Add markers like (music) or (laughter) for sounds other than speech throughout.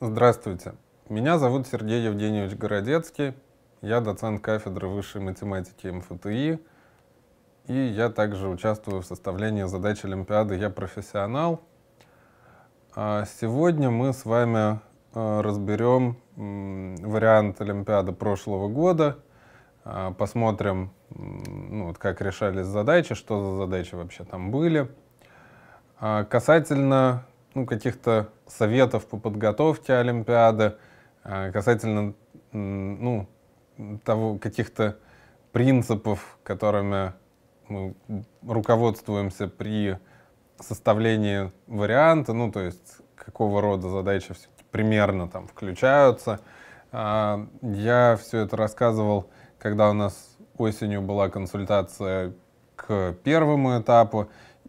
Здравствуйте. Меня зовут Сергей Евгеньевич Городецкий. Я доцент кафедры высшей математики МФТИ. И я также участвую в составлении задач Олимпиады «Я профессионал». А сегодня мы с вами э, разберем вариант Олимпиады прошлого года, а, посмотрим, ну, вот как решались задачи, что за задачи вообще там были. А касательно ну, каких-то советов по подготовке Олимпиады, э, касательно ну, того, каких-то принципов, которыми мы руководствуемся при составлении варианта, ну, то есть какого рода задачи примерно там включаются. А, я все это рассказывал, когда у нас осенью была консультация к первому этапу,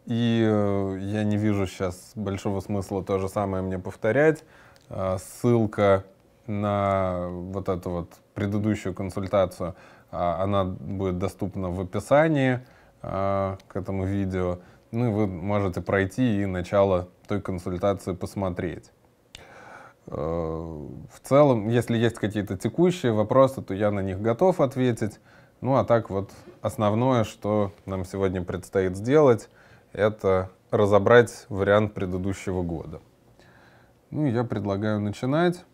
и э, я не вижу сейчас большого смысла то же самое мне повторять. Э, ссылка на вот эту вот предыдущую консультацию, э, она будет доступна в описании к этому видео. Ну и вы можете пройти и начало той консультации посмотреть. В целом, если есть какие-то текущие вопросы, то я на них готов ответить. Ну а так вот основное, что нам сегодня предстоит сделать, это разобрать вариант предыдущего года. Ну, я предлагаю начинать.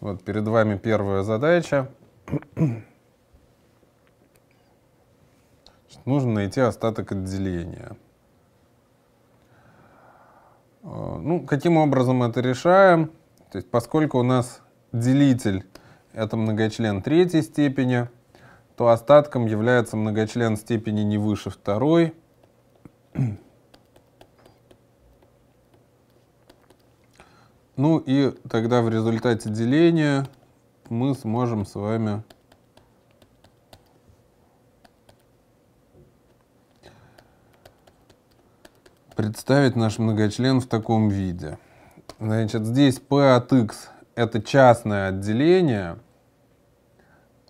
Вот перед вами первая задача. нужно найти остаток отделения. Э, ну, каким образом это решаем? То есть, поскольку у нас делитель — это многочлен третьей степени, то остатком является многочлен степени не выше второй — ну и тогда в результате деления мы сможем с вами представить наш многочлен в таком виде. Значит, здесь P от X — это частное отделение,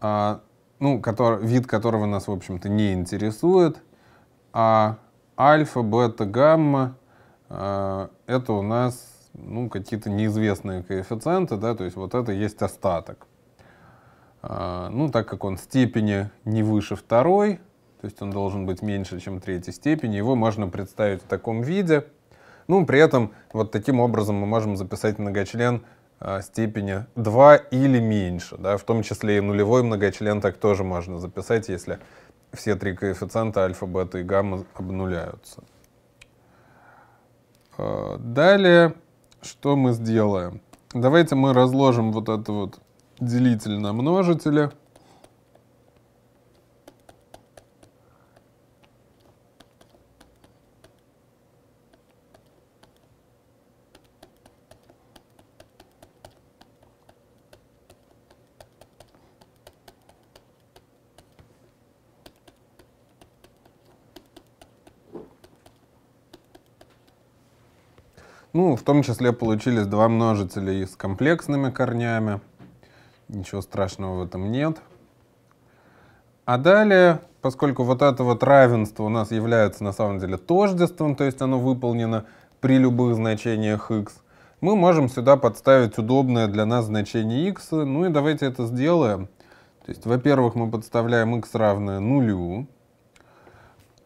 а, ну, который, вид которого нас, в общем-то, не интересует, а альфа, бета, гамма а, это у нас ну, какие-то неизвестные коэффициенты, да, то есть вот это есть остаток. А, ну, так как он степени не выше второй, то есть он должен быть меньше, чем третьей степени, его можно представить в таком виде. Ну, при этом вот таким образом мы можем записать многочлен а, степени 2 или меньше, да, в том числе и нулевой многочлен так тоже можно записать, если все три коэффициента альфа, бета и гамма обнуляются. Э, далее, что мы сделаем? Давайте мы разложим вот это вот делитель на множители – Ну, в том числе получились два множителя и с комплексными корнями. Ничего страшного в этом нет. А далее, поскольку вот это вот равенство у нас является на самом деле тождеством, то есть оно выполнено при любых значениях x, мы можем сюда подставить удобное для нас значение x. Ну и давайте это сделаем. То есть, во-первых, мы подставляем x равное нулю.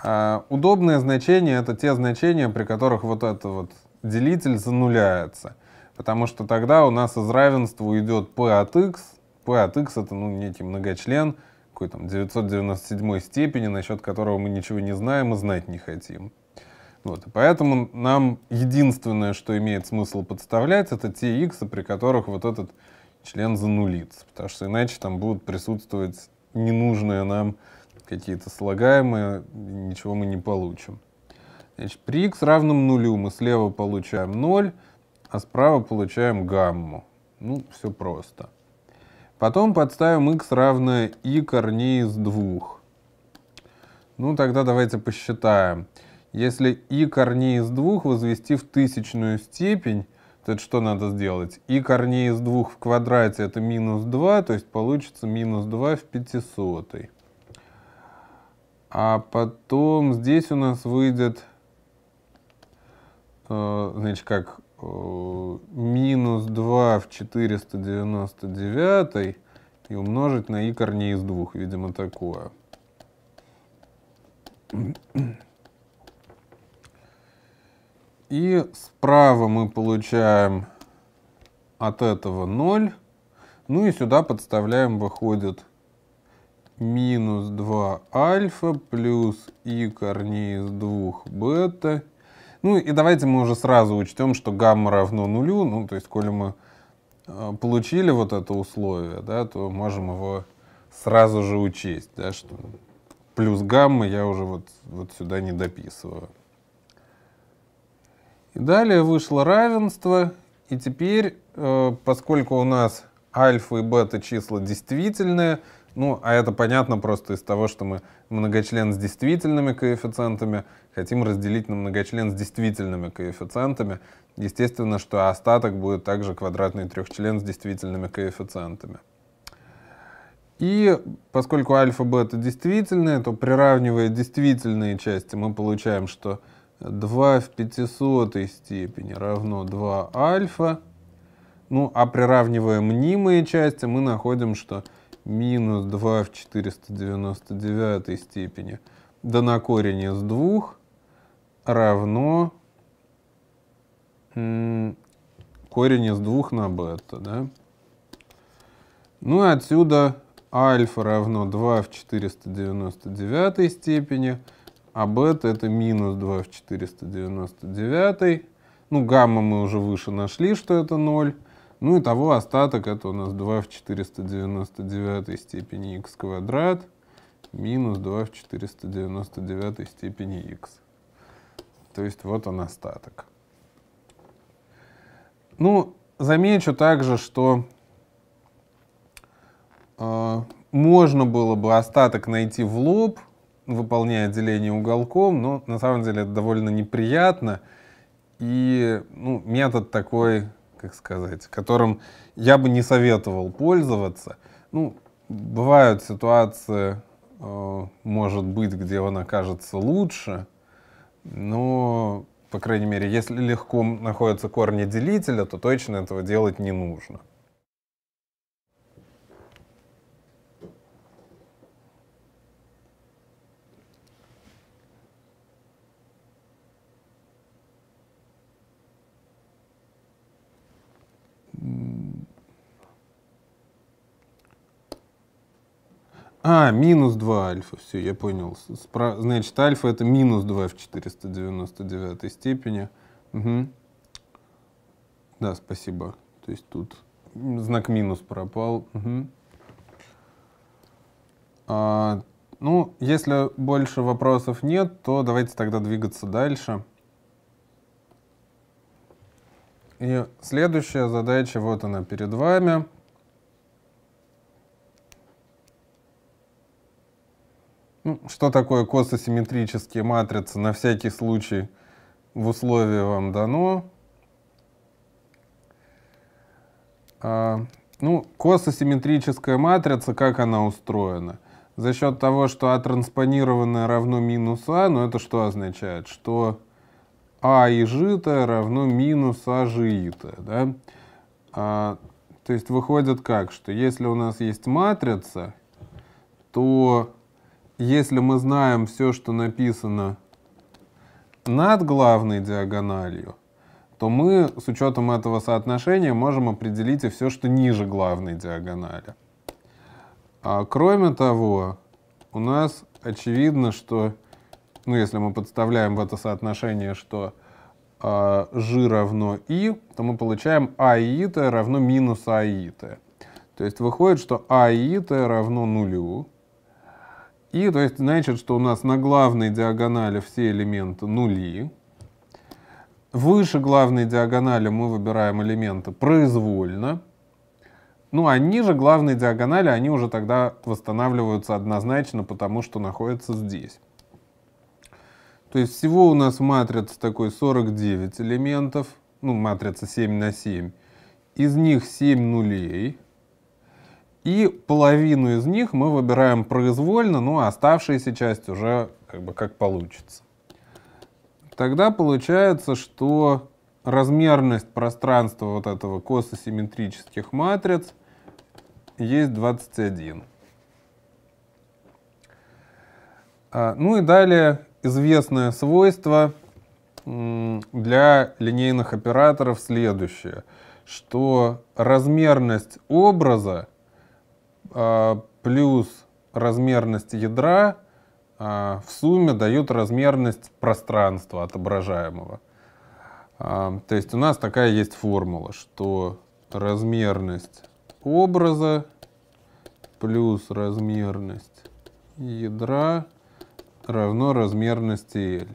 А удобное значение — это те значения, при которых вот это вот делитель зануляется. Потому что тогда у нас из равенства уйдет p от x. p от x это ну, некий многочлен, какой там 997 степени, насчет которого мы ничего не знаем и знать не хотим. Вот, и поэтому нам единственное, что имеет смысл подставлять, это те x, при которых вот этот член занулится. Потому что иначе там будут присутствовать ненужные нам какие-то слагаемые, ничего мы не получим. Значит, при x равном нулю мы слева получаем 0, а справа получаем гамму. Ну, все просто. Потом подставим x равное и корней из двух. Ну, тогда давайте посчитаем. Если и корней из двух возвести в тысячную степень, то это что надо сделать? и корней из двух в квадрате это минус 2, то есть получится минус 2 в 500. А потом здесь у нас выйдет Э, значит, как э, минус 2 в 499 и умножить на и корни из двух, видимо, такое. И справа мы получаем от этого 0. Ну и сюда подставляем, выходит минус 2 альфа плюс и корни из 2 бета ну и давайте мы уже сразу учтем, что гамма равно нулю, ну то есть, коли мы э, получили вот это условие, да, то можем его сразу же учесть, да, что плюс гамма я уже вот, вот сюда не дописываю. И далее вышло равенство, и теперь, э, поскольку у нас альфа и бета числа действительные, ну, а это понятно просто из того, что мы многочлен с действительными коэффициентами, хотим разделить на многочлен с действительными коэффициентами. Естественно, что остаток будет также квадратный трехчлен с действительными коэффициентами. И поскольку альфа бета действительные, то приравнивая действительные части, мы получаем, что 2 в 500 степени равно 2 альфа. Ну, а приравнивая мнимые части, мы находим, что минус 2 в 499 степени да на корень из 2 равно корень из 2 на бета, да? Ну и отсюда альфа равно 2 в 499 степени, а бета это минус 2 в 499. Ну, гамма мы уже выше нашли, что это 0. Ну и того остаток это у нас 2 в 499 степени x квадрат минус 2 в 499 степени x. То есть вот он остаток. Ну, замечу также, что э, можно было бы остаток найти в лоб, выполняя деление уголком, но на самом деле это довольно неприятно. И ну, метод такой, как сказать, которым я бы не советовал пользоваться. Ну, бывают ситуации, э, может быть, где он окажется лучше, но, ну, по крайней мере, если легко находятся корни делителя, то точно этого делать не нужно. А, минус 2 альфа, все, я понял. Спра... Значит, альфа это минус 2 в 499 степени. Угу. Да, спасибо. То есть тут знак минус пропал. Угу. А, ну, если больше вопросов нет, то давайте тогда двигаться дальше. И следующая задача, вот она перед вами. Ну, что такое кососимметрические матрицы? На всякий случай в условии вам дано. А, ну, кососимметрическая матрица, как она устроена? За счет того, что А транспонированное равно минус А, но ну, это что означает? Что А и житое равно минус А житое, да? А, то есть выходит как, что если у нас есть матрица, то если мы знаем все, что написано над главной диагональю, то мы с учетом этого соотношения можем определить и все, что ниже главной диагонали. А кроме того, у нас очевидно, что, ну, если мы подставляем в это соотношение, что э, равно i, то мы получаем а и равно минус а и То есть выходит, что а и равно нулю, и то есть значит, что у нас на главной диагонали все элементы нули. Выше главной диагонали мы выбираем элементы произвольно. Ну а ниже главной диагонали они уже тогда восстанавливаются однозначно, потому что находятся здесь. То есть всего у нас матрица такой 49 элементов, ну матрица 7 на 7. Из них 7 нулей. И половину из них мы выбираем произвольно, ну а оставшаяся часть уже как бы как получится. Тогда получается, что размерность пространства вот этого кососимметрических матриц есть 21. А, ну и далее известное свойство для линейных операторов следующее, что размерность образа а, плюс размерность ядра а, в сумме дают размерность пространства отображаемого. А, то есть у нас такая есть формула, что размерность образа плюс размерность ядра равно размерности L.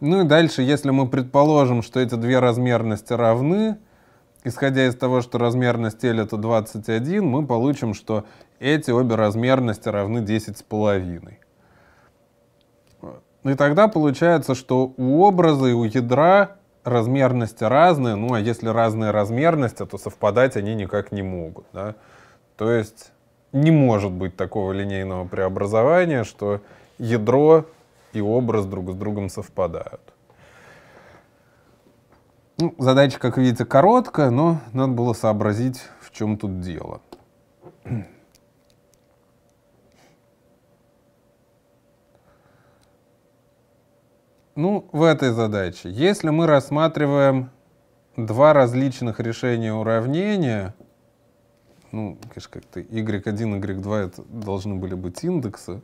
Ну и дальше, если мы предположим, что эти две размерности равны, Исходя из того, что размерность L это 21, мы получим, что эти обе размерности равны 10,5. И тогда получается, что у образа и у ядра размерности разные, ну а если разные размерности, то совпадать они никак не могут. Да? То есть не может быть такого линейного преобразования, что ядро и образ друг с другом совпадают. Ну, задача, как видите, короткая, но надо было сообразить, в чем тут дело. (clears throat) Ну, в этой задаче, если мы рассматриваем два различных решения уравнения, ну, конечно, как-то y1, y2 это должны были быть индексы,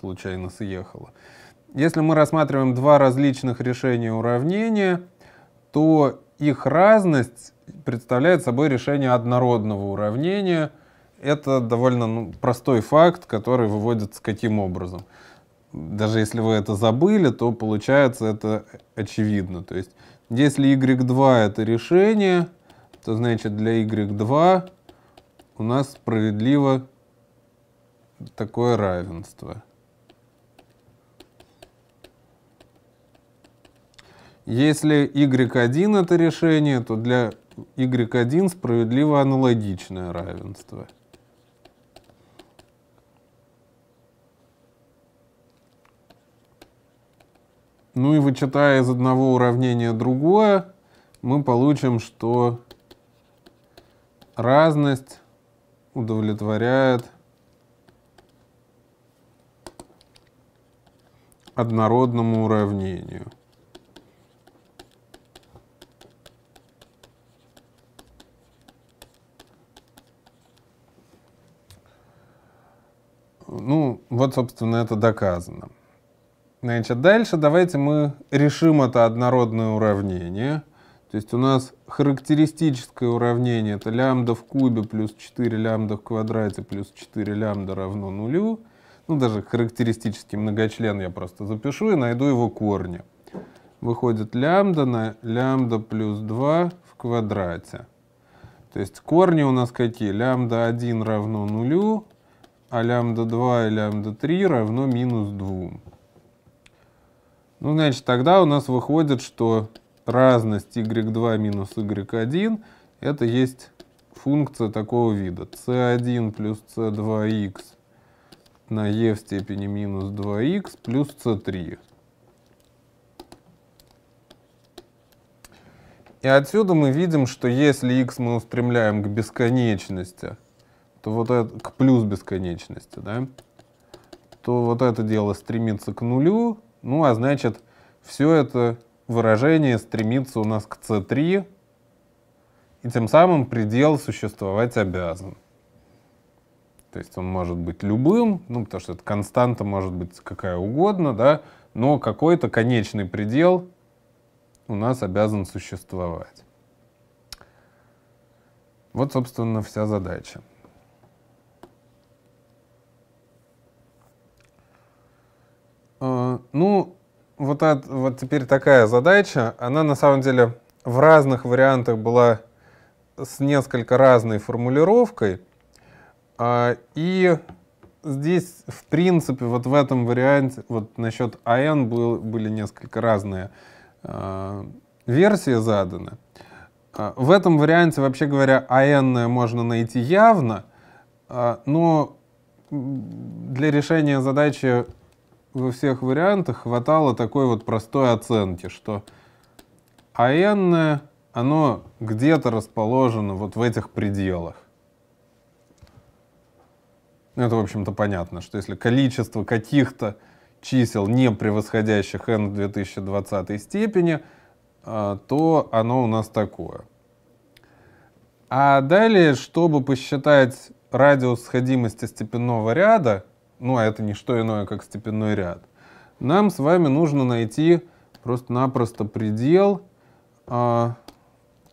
случайно съехало. Если мы рассматриваем два различных решения уравнения, то их разность представляет собой решение однородного уравнения. Это довольно ну, простой факт, который выводится каким образом. Даже если вы это забыли, то получается это очевидно. То есть, если y2 это решение, то значит для y2 у нас справедливо такое равенство. Если y1 это решение, то для y1 справедливо аналогичное равенство. Ну и вычитая из одного уравнения другое, мы получим, что разность удовлетворяет однородному уравнению. Ну, вот, собственно, это доказано. Значит, дальше давайте мы решим это однородное уравнение. То есть у нас характеристическое уравнение это лямбда в кубе плюс 4 лямбда в квадрате плюс 4 лямбда равно нулю. Ну, даже характеристический многочлен я просто запишу и найду его корни. Выходит лямбда на лямбда плюс 2 в квадрате. То есть корни у нас какие? Лямбда 1 равно нулю, а лямбда 2 и лямбда 3 равно минус 2. Ну, значит, тогда у нас выходит, что разность y2 минус y1 это есть функция такого вида. c1 плюс c2x на e в степени минус 2x плюс c3. И отсюда мы видим, что если x мы устремляем к бесконечности, то вот это к плюс бесконечности, да, то вот это дело стремится к нулю, ну а значит все это выражение стремится у нас к c3, и тем самым предел существовать обязан. То есть он может быть любым, ну, потому что это константа может быть какая угодно, да, но какой-то конечный предел у нас обязан существовать. Вот, собственно, вся задача. Э, ну, вот, от, вот теперь такая задача. Она на самом деле в разных вариантах была с несколько разной формулировкой. А, и здесь, в принципе, вот в этом варианте, вот насчет АН был, были несколько разные э, версии заданы. Э, в этом варианте, вообще говоря, АН можно найти явно, но для решения задачи во всех вариантах хватало такой вот простой оценки, что а АН, оно где-то расположено вот в этих пределах. Ну, это, в общем-то, понятно, что если количество каких-то чисел, не превосходящих n в 2020 степени, а, то оно у нас такое. А далее, чтобы посчитать радиус сходимости степенного ряда, ну, а это не что иное, как степенной ряд. Нам с вами нужно найти просто-напросто предел а,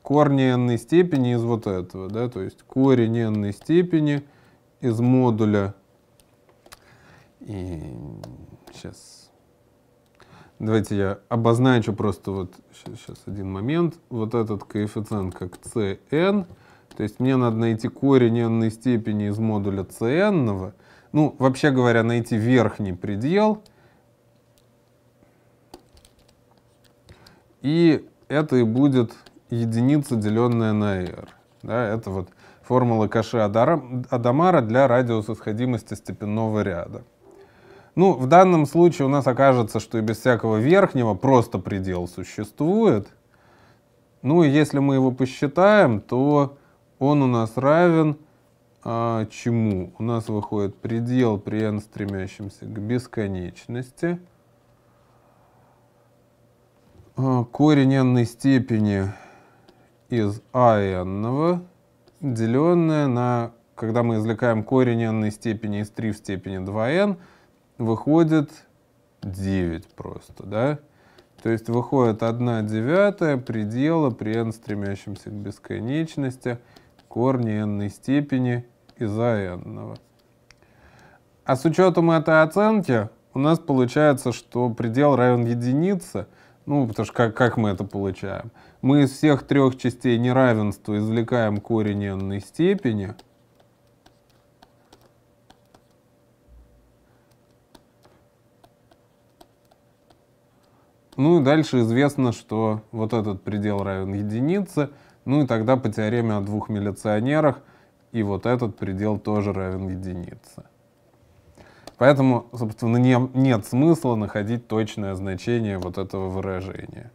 корня n степени из вот этого, да, то есть корень n степени из модуля. И сейчас. Давайте я обозначу просто вот сейчас, сейчас один момент. Вот этот коэффициент как cn. То есть мне надо найти корень n степени из модуля cn. -ного. Ну, вообще говоря, найти верхний предел. И это и будет единица, деленная на r. Да, это вот формула Каше Адамара для радиуса сходимости степенного ряда. Ну, в данном случае у нас окажется, что и без всякого верхнего просто предел существует. Ну, и если мы его посчитаем, то он у нас равен а, чему? У нас выходит предел при n стремящемся к бесконечности. А, корень n степени из а n, деленное на, когда мы извлекаем корень n степени из 3 в степени 2n, выходит 9 просто, да? То есть выходит 1 девятая предела при n стремящемся к бесконечности корни n степени изаенного. А с учетом этой оценки у нас получается, что предел равен единице, ну, потому что как, как мы это получаем? Мы из всех трех частей неравенства извлекаем корень n степени, Ну и дальше известно, что вот этот предел равен единице. Ну и тогда по теореме о двух милиционерах и вот этот предел тоже равен единице. Поэтому, собственно, не, нет смысла находить точное значение вот этого выражения.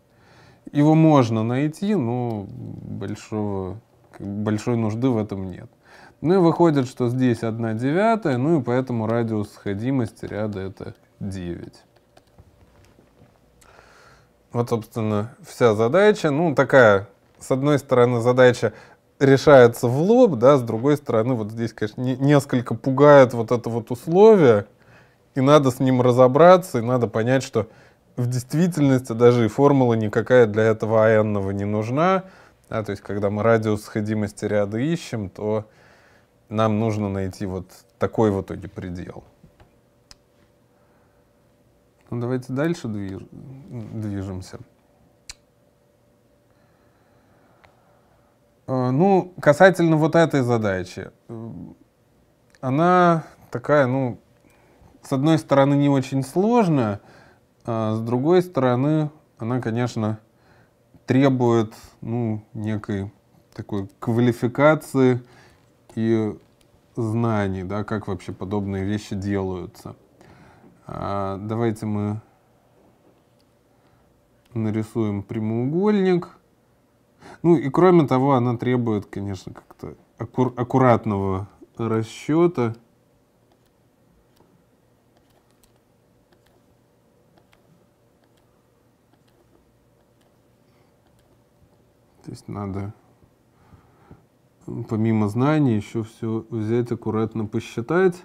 Его можно найти, но большого, большой нужды в этом нет. Ну и выходит, что здесь 1 девятая, ну и поэтому радиус сходимости ряда это 9. Вот, собственно, вся задача. Ну, такая, с одной стороны, задача решается в лоб, да, с другой стороны, вот здесь, конечно, не, несколько пугает вот это вот условие, и надо с ним разобраться, и надо понять, что в действительности даже и формула никакая для этого АНного не нужна, да, то есть когда мы радиус сходимости ряда ищем, то нам нужно найти вот такой в итоге предел. Ну, давайте дальше движ... движемся. Э, ну, касательно вот этой задачи, э, она такая, ну, с одной стороны, не очень сложная, а с другой стороны, она, конечно, требует, ну, некой такой квалификации и знаний, да, как вообще подобные вещи делаются. А давайте мы нарисуем прямоугольник – ну и кроме того, она требует, конечно, как-то аккур аккуратного расчета. То есть надо помимо знаний еще все взять, аккуратно посчитать.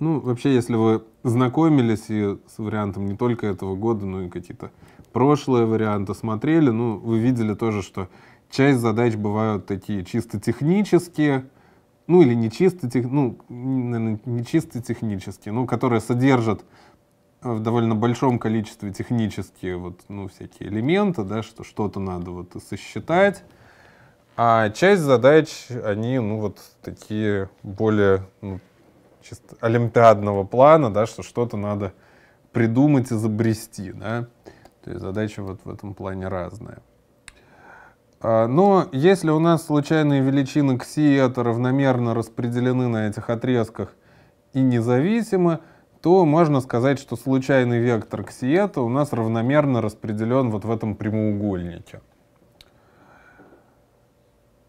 Ну, вообще, если вы знакомились и с вариантом не только этого года, но и какие-то прошлые варианты смотрели, ну, вы видели тоже, что Часть задач бывают такие чисто технические, ну или не чисто, тех, ну, наверное, не чисто технические, но которые содержат э, в довольно большом количестве технические вот, ну, всякие элементы, да, что что-то надо вот сосчитать. А часть задач, они, ну, вот такие более ну, чисто олимпиадного плана, да, что что-то надо придумать, изобрести, да. То есть задачи вот в этом плане разные. А, но если у нас случайные величины кси это равномерно распределены на этих отрезках и независимы, то можно сказать, что случайный вектор кси это у нас равномерно распределен вот в этом прямоугольнике.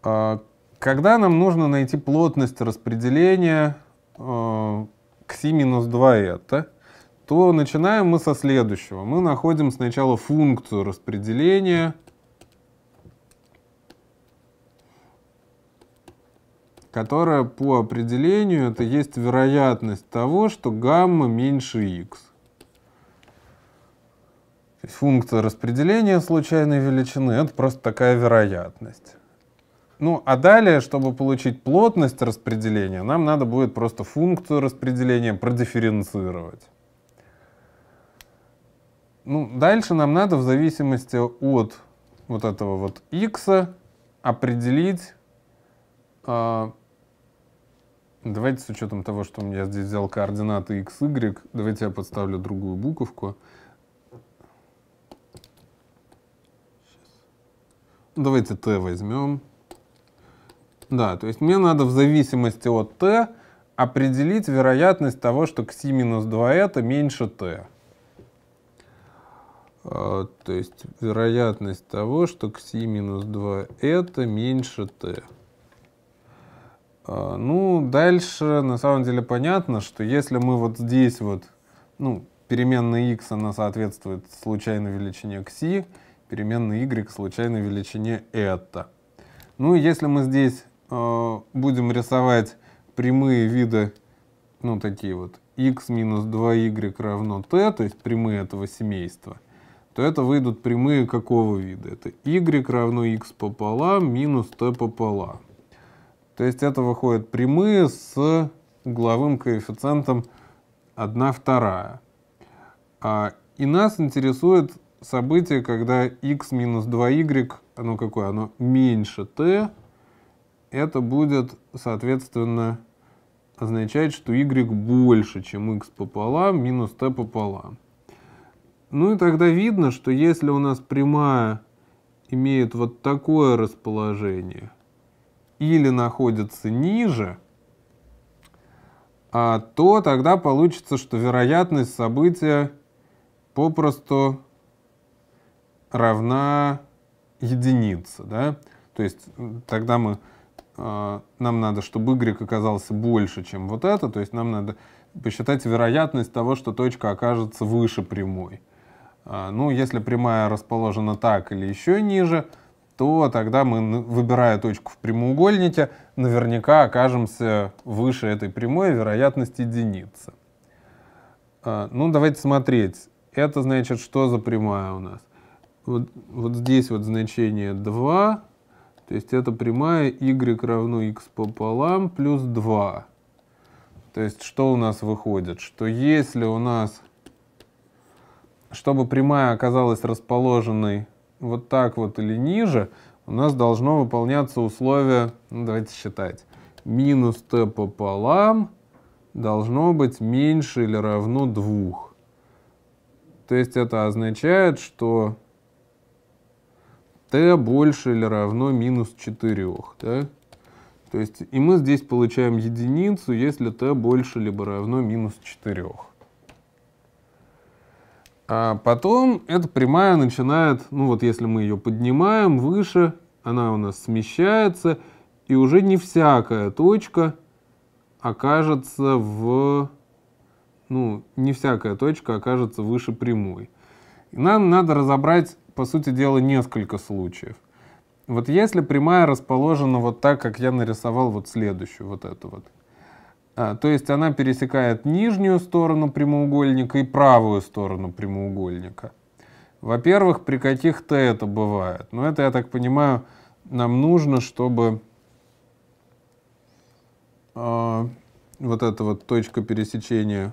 А, когда нам нужно найти плотность распределения э, кси минус 2 это, то начинаем мы со следующего. Мы находим сначала функцию распределения которая по определению это есть вероятность того, что гамма меньше x. То есть функция распределения случайной величины — это просто такая вероятность. Ну, а далее, чтобы получить плотность распределения, нам надо будет просто функцию распределения продифференцировать. Ну, дальше нам надо в зависимости от вот этого вот x определить а, Давайте с учетом того, что я здесь взял координаты x, y, давайте я подставлю другую буковку. Ну, давайте t возьмем. Да, то есть мне надо в зависимости от t определить вероятность того, что кси минус 2 это меньше t. А, то есть вероятность того, что кси минус 2 это меньше t. А, ну, дальше на самом деле понятно, что если мы вот здесь вот, ну, переменная x, она соответствует случайной величине xi, переменная y случайной величине это. Ну, если мы здесь э, будем рисовать прямые виды, ну, такие вот, x минус 2y равно t, то есть прямые этого семейства, то это выйдут прямые какого вида? Это y равно x пополам минус t пополам. То есть это выходят прямые с угловым коэффициентом 1 вторая. А, и нас интересует событие, когда x минус 2y, оно какое? Оно меньше t. Это будет, соответственно, означать, что y больше, чем x пополам, минус t пополам. Ну и тогда видно, что если у нас прямая имеет вот такое расположение – или находится ниже, а, то тогда получится, что вероятность события попросту равна единице. Да? То есть тогда мы, а, нам надо, чтобы y оказался больше, чем вот это, то есть нам надо посчитать вероятность того, что точка окажется выше прямой. А, ну, если прямая расположена так или еще ниже, то тогда мы, выбирая точку в прямоугольнике, наверняка окажемся выше этой прямой вероятность единицы. А, ну, давайте смотреть. Это значит, что за прямая у нас? Вот, вот здесь вот значение 2, то есть это прямая y равно x пополам плюс 2. То есть что у нас выходит? Что если у нас, чтобы прямая оказалась расположенной вот так вот или ниже, у нас должно выполняться условие, ну, давайте считать, минус t пополам должно быть меньше или равно 2. То есть это означает, что t больше или равно минус 4. Да? То есть и мы здесь получаем единицу, если t больше либо равно минус 4. А потом эта прямая начинает, ну вот если мы ее поднимаем выше, она у нас смещается, и уже не всякая точка окажется в... Ну, не всякая точка окажется выше прямой. И нам надо разобрать, по сути дела, несколько случаев. Вот если прямая расположена вот так, как я нарисовал вот следующую, вот эту вот. А, то есть она пересекает нижнюю сторону прямоугольника и правую сторону прямоугольника. Во-первых, при каких-то это бывает. Но ну, это, я так понимаю, нам нужно, чтобы э, вот эта вот точка пересечения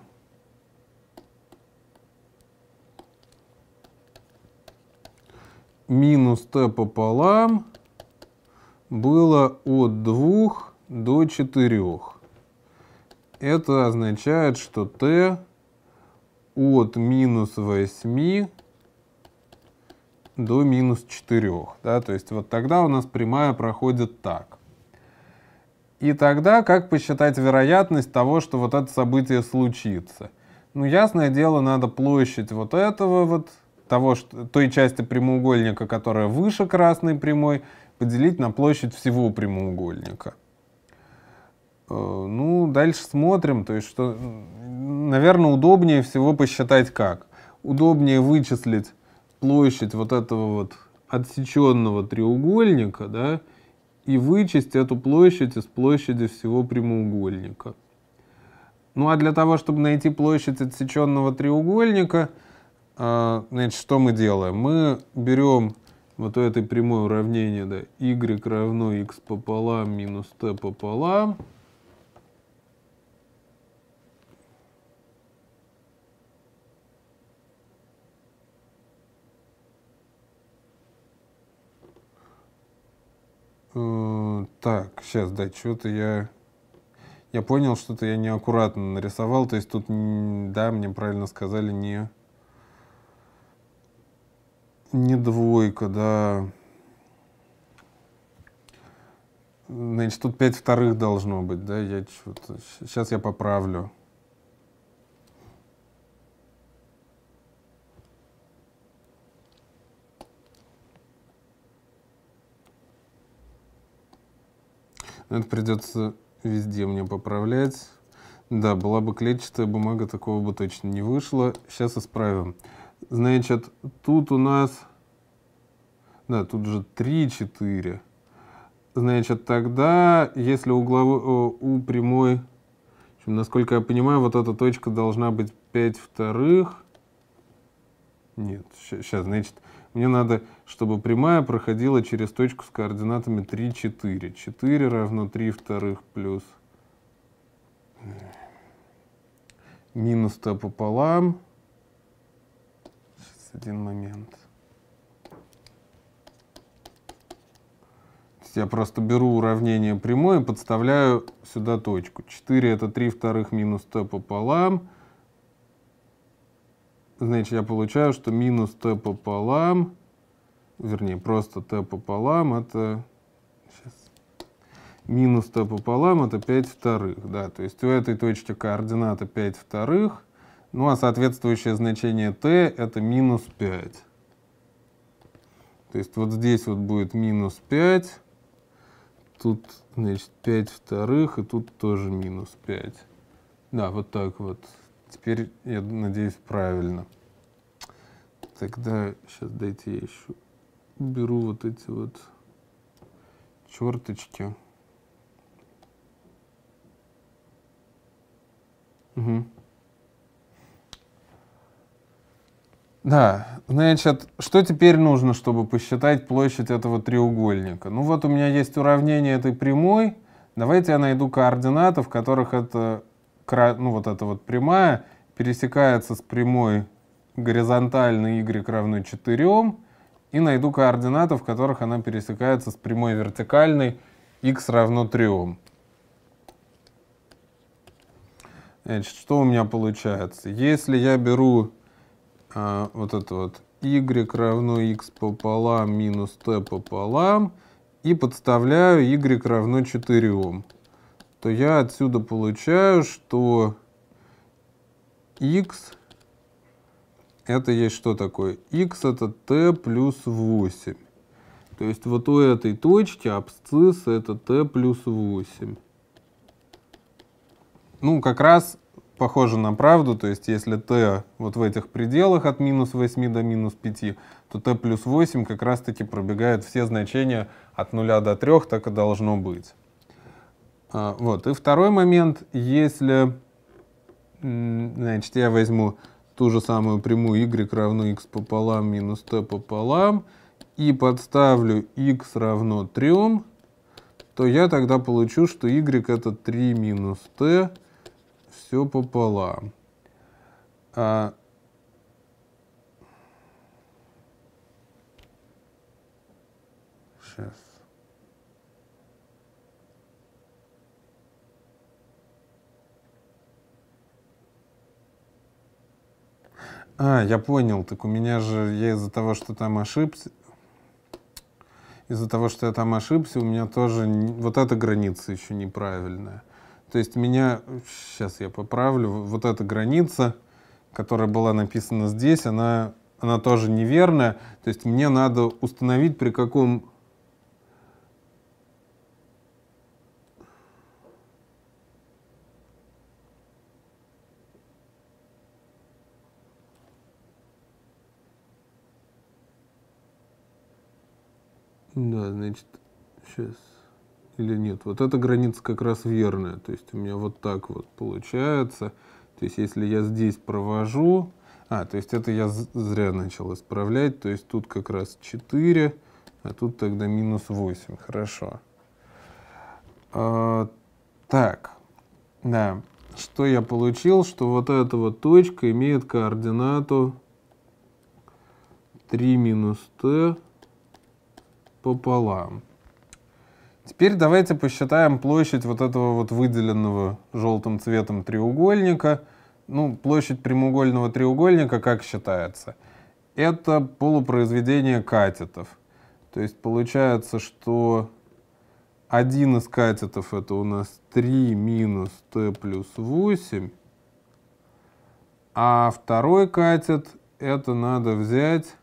минус t пополам было от 2 до 4 это означает, что t от минус 8 до минус 4. Да? То есть вот тогда у нас прямая проходит так. И тогда как посчитать вероятность того, что вот это событие случится? Ну, ясное дело, надо площадь вот этого вот, того, что, той части прямоугольника, которая выше красной прямой, поделить на площадь всего прямоугольника. Э, ну, дальше смотрим. То есть, что, наверное, удобнее всего посчитать как. Удобнее вычислить площадь вот этого вот отсеченного треугольника, да, и вычесть эту площадь из площади всего прямоугольника. Ну а для того, чтобы найти площадь отсеченного треугольника, э, значит, что мы делаем? Мы берем вот у этой уравнение, да, y равно x пополам минус t пополам, Э, так, сейчас, да, что-то я... Я понял, что-то я неаккуратно нарисовал, то есть тут, да, мне правильно сказали, не... Не двойка, да. Значит, тут пять вторых должно быть, да, я что-то... Сейчас я поправлю. Это придется везде мне поправлять. Да, была бы клетчатая бумага, такого бы точно не вышло. Сейчас исправим. Значит, тут у нас... Да, тут же 3-4. Значит, тогда, если углов... Э, у прямой... Общем, насколько я понимаю, вот эта точка должна быть 5 вторых. Нет, сейчас, значит, мне надо, чтобы прямая проходила через точку с координатами 3, 4. 4 равно 3 вторых плюс минус 100 пополам. Сейчас один момент. Я просто беру уравнение прямой и подставляю сюда точку. 4 это 3 вторых минус 100 пополам значит, я получаю, что минус t пополам, вернее, просто t пополам, это сейчас, минус t пополам, это 5 вторых. Да, то есть у этой точки координата 5 вторых, ну а соответствующее значение t это минус 5. То есть вот здесь вот будет минус 5, тут, значит, 5 вторых, и тут тоже минус 5. Да, вот так вот. Теперь, я надеюсь, правильно. Тогда, сейчас дайте я еще беру вот эти вот черточки. Угу. Да, значит, что теперь нужно, чтобы посчитать площадь этого треугольника? Ну вот у меня есть уравнение этой прямой. Давайте я найду координаты, в которых это ну, вот эта вот прямая пересекается с прямой горизонтальной y равно 4, и найду координаты, в которых она пересекается с прямой вертикальной x равно 3. Значит, что у меня получается? Если я беру а, вот это вот y равно x пополам минус t пополам и подставляю y равно 4 ом то я отсюда получаю, что x это есть что такое? x это t плюс 8. То есть вот у этой точки абсцисс это t плюс 8. Ну, как раз похоже на правду, то есть если t вот в этих пределах от минус 8 до минус 5, то t плюс 8 как раз-таки пробегает все значения от 0 до 3, так и должно быть. А, вот. И второй момент, если значит, я возьму ту же самую прямую y равно x пополам минус t пополам и подставлю x равно 3, то я тогда получу, что y это 3 минус t, все пополам. А... Сейчас. А, я понял, так у меня же, я из-за того, что там ошибся, из-за того, что я там ошибся, у меня тоже вот эта граница еще неправильная. То есть меня, сейчас я поправлю, вот эта граница, которая была написана здесь, она, она тоже неверная. То есть мне надо установить, при каком значит, сейчас, или нет, вот эта граница как раз верная, то есть у меня вот так вот получается, то есть если я здесь провожу, а, то есть это я зря начал исправлять, то есть тут как раз 4, а тут тогда минус 8, хорошо. А, так, да, что я получил, что вот эта вот точка имеет координату 3 минус t пополам. Теперь давайте посчитаем площадь вот этого вот выделенного желтым цветом треугольника. Ну, площадь прямоугольного треугольника как считается? Это полупроизведение катетов. То есть получается, что один из катетов это у нас 3 минус t плюс 8, а второй катет это надо взять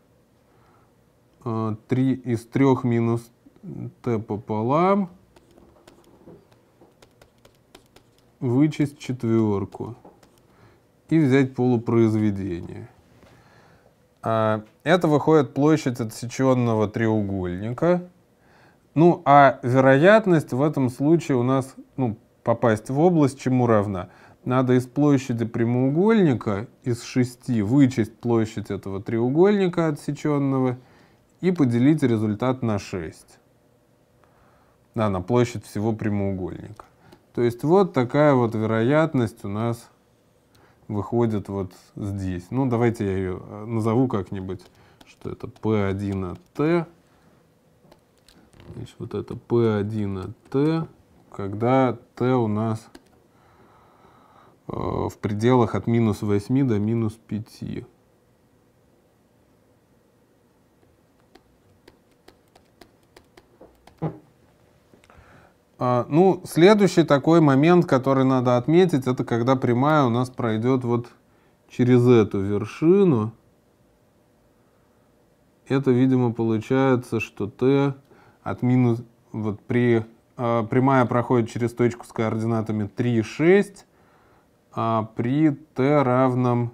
3 э, из 3 минус t пополам вычесть четверку и взять полупроизведение. А, это выходит площадь отсеченного треугольника. Ну, а вероятность в этом случае у нас ну, попасть в область чему равна? Надо из площади прямоугольника из 6 вычесть площадь этого треугольника отсеченного – и поделить результат на 6. Да, на площадь всего прямоугольника. То есть вот такая вот вероятность у нас выходит вот здесь. Ну, давайте я ее э, назову как-нибудь, что это P1 от T. Значит, вот это P1 от T, когда T у нас э, в пределах от минус 8 до минус 5. А, ну, следующий такой момент, который надо отметить, это когда прямая у нас пройдет вот через эту вершину. Это, видимо, получается, что t от минус... Вот при... А, прямая проходит через точку с координатами 3, 6, а при t равном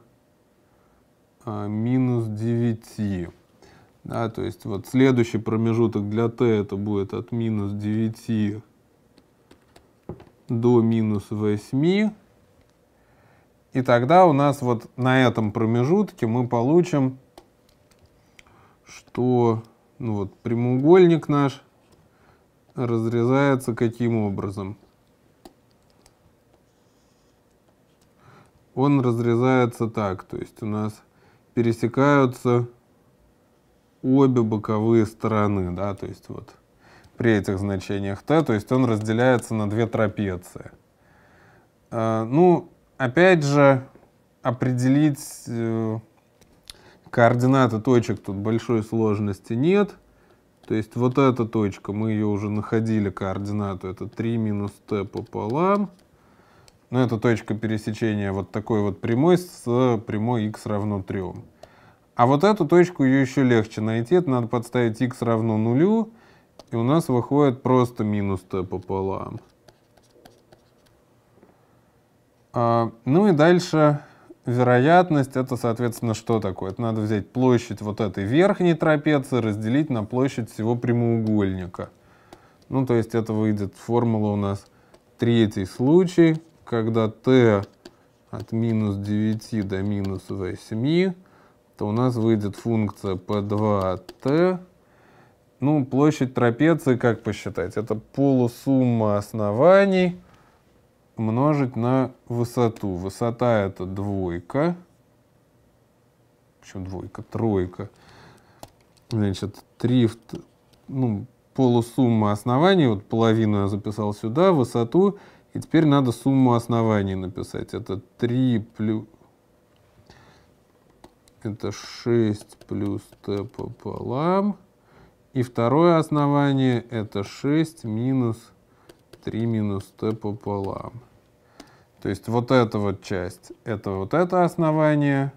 а, минус 9. Да, то есть вот следующий промежуток для t это будет от минус 9 до минус 8. И тогда у нас вот на этом промежутке мы получим, что ну вот, прямоугольник наш разрезается каким образом? Он разрезается так, то есть у нас пересекаются обе боковые стороны, да, то есть вот при этих значениях t, то есть он разделяется на две трапеции. Э, ну, опять же, определить э, координаты точек тут большой сложности нет. То есть вот эта точка, мы ее уже находили, координату, это 3 минус t пополам. Но это точка пересечения вот такой вот прямой с прямой x равно 3. А вот эту точку ее еще легче найти, это надо подставить x равно нулю, и у нас выходит просто минус t пополам. А, ну и дальше вероятность, это, соответственно, что такое? Это надо взять площадь вот этой верхней трапеции, разделить на площадь всего прямоугольника. Ну, то есть это выйдет формула у нас третий случай, когда t от минус 9 до минус 8, то у нас выйдет функция p2t ну, площадь трапеции, как посчитать? Это полусумма оснований умножить на высоту. Высота это двойка. Почему двойка? Тройка. Значит, 3, ну, полусумма оснований, вот половину я записал сюда, высоту, и теперь надо сумму оснований написать. Это 3 плюс... Это 6 плюс t пополам. И второе основание это 6 минус 3 минус t пополам. То есть вот эта вот часть, это вот это основание,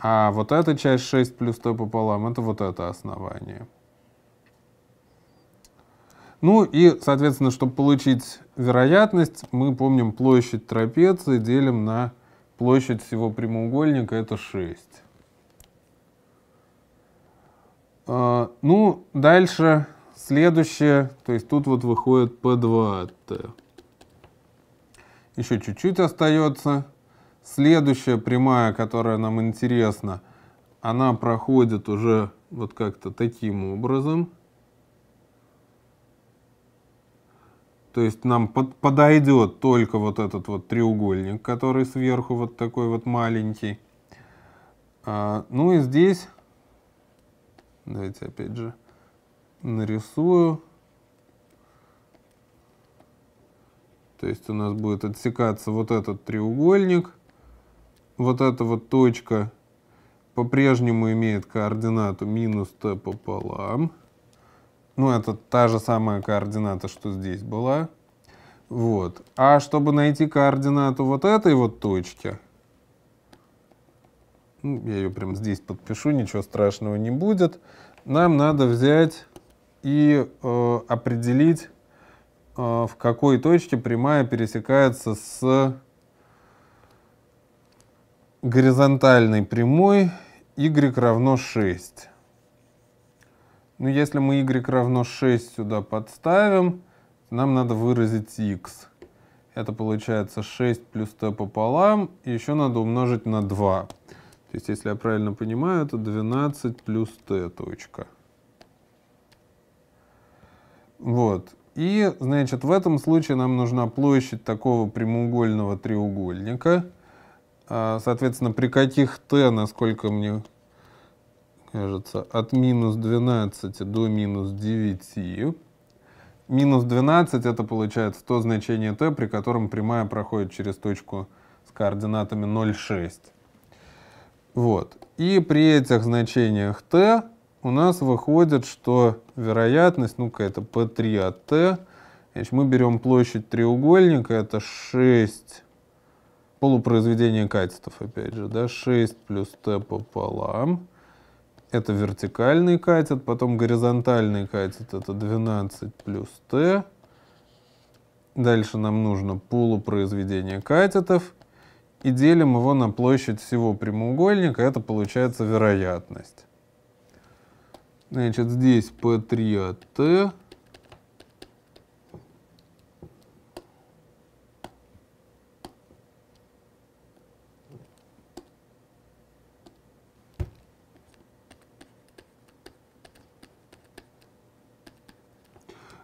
а вот эта часть 6 плюс t пополам, это вот это основание. Ну и, соответственно, чтобы получить вероятность, мы помним площадь трапеции делим на площадь всего прямоугольника, это 6. А, ну, дальше следующее, то есть тут вот выходит P2T. Еще чуть-чуть остается. Следующая прямая, которая нам интересна, она проходит уже вот как-то таким образом. То есть нам под, подойдет только вот этот вот треугольник, который сверху вот такой вот маленький. А, ну и здесь Давайте опять же нарисую. То есть у нас будет отсекаться вот этот треугольник. Вот эта вот точка по-прежнему имеет координату минус t пополам. Ну, это та же самая координата, что здесь была. Вот. А чтобы найти координату вот этой вот точки, ну, я ее прямо здесь подпишу, ничего страшного не будет, нам надо взять и э, определить, э, в какой точке прямая пересекается с горизонтальной прямой y равно 6. Ну, если мы y равно 6 сюда подставим, нам надо выразить x. Это получается 6 плюс t пополам, и еще надо умножить на 2. То есть, если я правильно понимаю, это 12 плюс t точка. Вот. И, значит, в этом случае нам нужна площадь такого прямоугольного треугольника. А, соответственно, при каких t, насколько мне кажется, от минус 12 до минус 9. Минус 12 это получается то значение t, при котором прямая проходит через точку с координатами 0,6. Вот. И при этих значениях t у нас выходит, что вероятность, ну какая-то p3 от t, значит, мы берем площадь треугольника, это 6 полупроизведение катетов, опять же, да, 6 плюс t пополам, это вертикальный катет, потом горизонтальный катет, это 12 плюс t, дальше нам нужно полупроизведение катетов, и делим его на площадь всего прямоугольника, это получается вероятность. Значит, здесь P3 от T.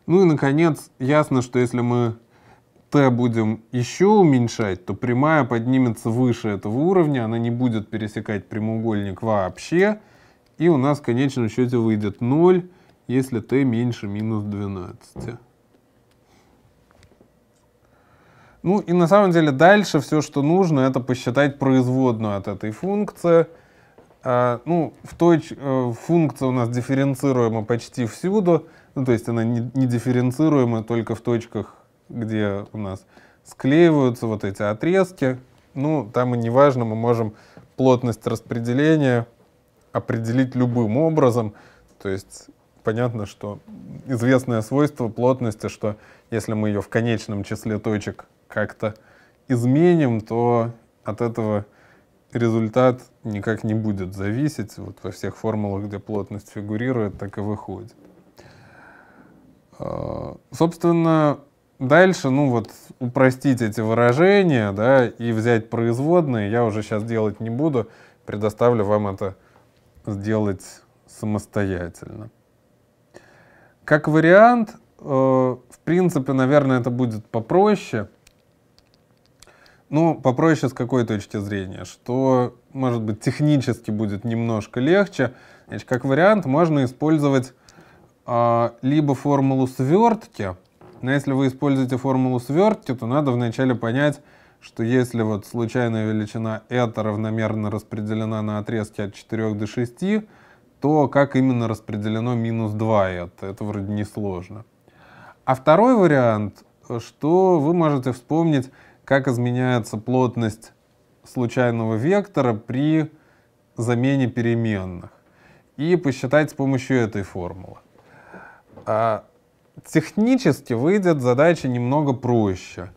Ну и, наконец, ясно, что если мы t будем еще уменьшать, то прямая поднимется выше этого уровня, она не будет пересекать прямоугольник вообще, и у нас в конечном счете выйдет 0, если t меньше минус 12. Ну и на самом деле дальше все, что нужно, это посчитать производную от этой функции. А, ну, в точ э, функция у нас дифференцируема почти всюду, ну, то есть она не, не дифференцируема только в точках где у нас склеиваются вот эти отрезки. Ну, там и неважно, мы можем плотность распределения определить любым образом. То есть понятно, что известное свойство плотности, что если мы ее в конечном числе точек как-то изменим, то от этого результат никак не будет зависеть. Вот во всех формулах, где плотность фигурирует, так и выходит. А, собственно, Дальше, ну вот, упростить эти выражения, да, и взять производные, я уже сейчас делать не буду, предоставлю вам это сделать самостоятельно. Как вариант, э, в принципе, наверное, это будет попроще. Ну, попроще с какой точки зрения? Что, может быть, технически будет немножко легче. Значит, как вариант, можно использовать э, либо формулу свертки, но если вы используете формулу свертки, то надо вначале понять, что если вот случайная величина это равномерно распределена на отрезке от 4 до 6, то как именно распределено минус 2 это? Это вроде несложно. А второй вариант, что вы можете вспомнить, как изменяется плотность случайного вектора при замене переменных. И посчитать с помощью этой формулы. А технически выйдет задача немного проще.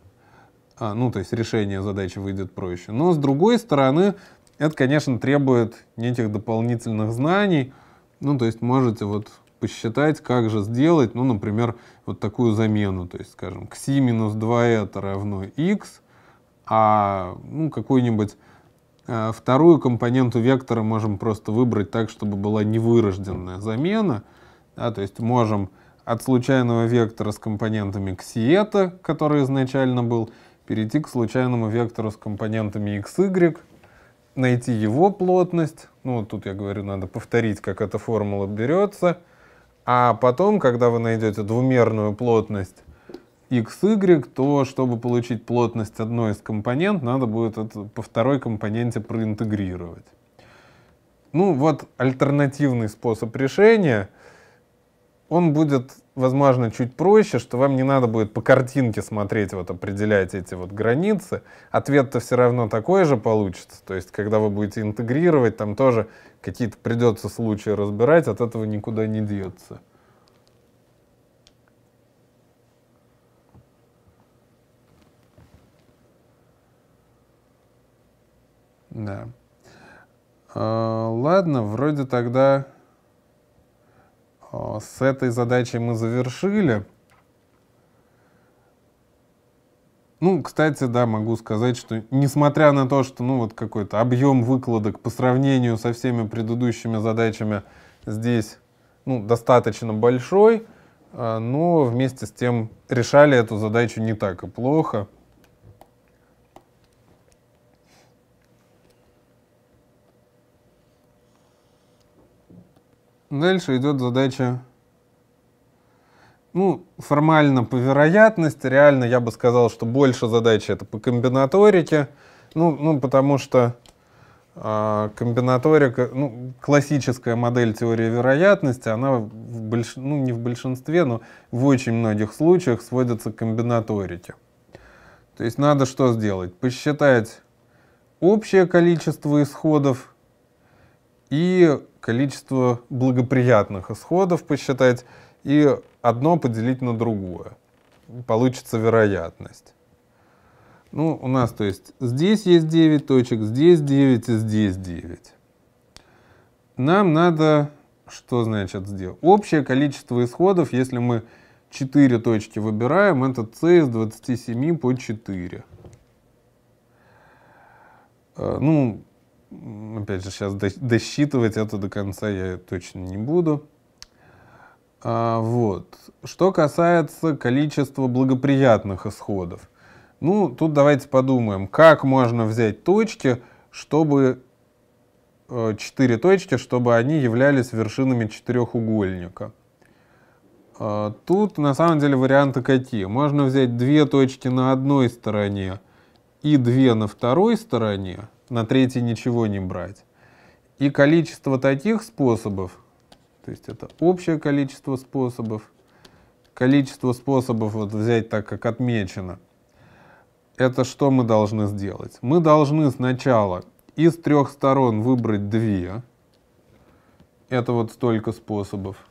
А, ну, то есть решение задачи выйдет проще. Но с другой стороны, это, конечно, требует неких дополнительных знаний. Ну, то есть можете вот посчитать, как же сделать, ну, например, вот такую замену. То есть, скажем, кси минус 2 это равно x, а ну, какую-нибудь а, вторую компоненту вектора можем просто выбрать так, чтобы была невырожденная замена. Да, то есть можем от случайного вектора с компонентами ксиета, который изначально был, перейти к случайному вектору с компонентами xy, найти его плотность, ну вот тут я говорю, надо повторить, как эта формула берется, а потом, когда вы найдете двумерную плотность xy, то чтобы получить плотность одной из компонент, надо будет это по второй компоненте проинтегрировать. Ну вот альтернативный способ решения — он будет, возможно, чуть проще, что вам не надо будет по картинке смотреть, вот определять эти вот границы. Ответ-то все равно такой же получится. То есть, когда вы будете интегрировать, там тоже какие-то придется случаи разбирать, от этого никуда не деться. Да. А, ладно, вроде тогда а, с этой задачей мы завершили. Ну, кстати, да, могу сказать, что несмотря на то, что ну, вот какой-то объем выкладок по сравнению со всеми предыдущими задачами здесь ну, достаточно большой, а, но вместе с тем решали эту задачу не так и плохо. Дальше идет задача, ну, формально по вероятности, реально я бы сказал, что больше задача это по комбинаторике, ну, ну потому что э, комбинаторика, ну, классическая модель теории вероятности, она в больш... ну, не в большинстве, но в очень многих случаях сводится к комбинаторике. То есть надо что сделать? Посчитать общее количество исходов и количество благоприятных исходов посчитать, и одно поделить на другое. Получится вероятность. Ну, у нас, то есть, здесь есть 9 точек, здесь 9 и здесь 9. Нам надо, что значит сделать? Общее количество исходов, если мы 4 точки выбираем, это c из 27 по 4. Э, ну, опять же, сейчас досчитывать это до конца я точно не буду. А, вот. Что касается количества благоприятных исходов. Ну, тут давайте подумаем, как можно взять точки, чтобы э, четыре точки, чтобы они являлись вершинами четырехугольника. А, тут на самом деле варианты какие. Можно взять две точки на одной стороне и две на второй стороне на третий ничего не брать. И количество таких способов, то есть это общее количество способов, количество способов вот взять так, как отмечено, это что мы должны сделать? Мы должны сначала из трех сторон выбрать две, это вот столько способов –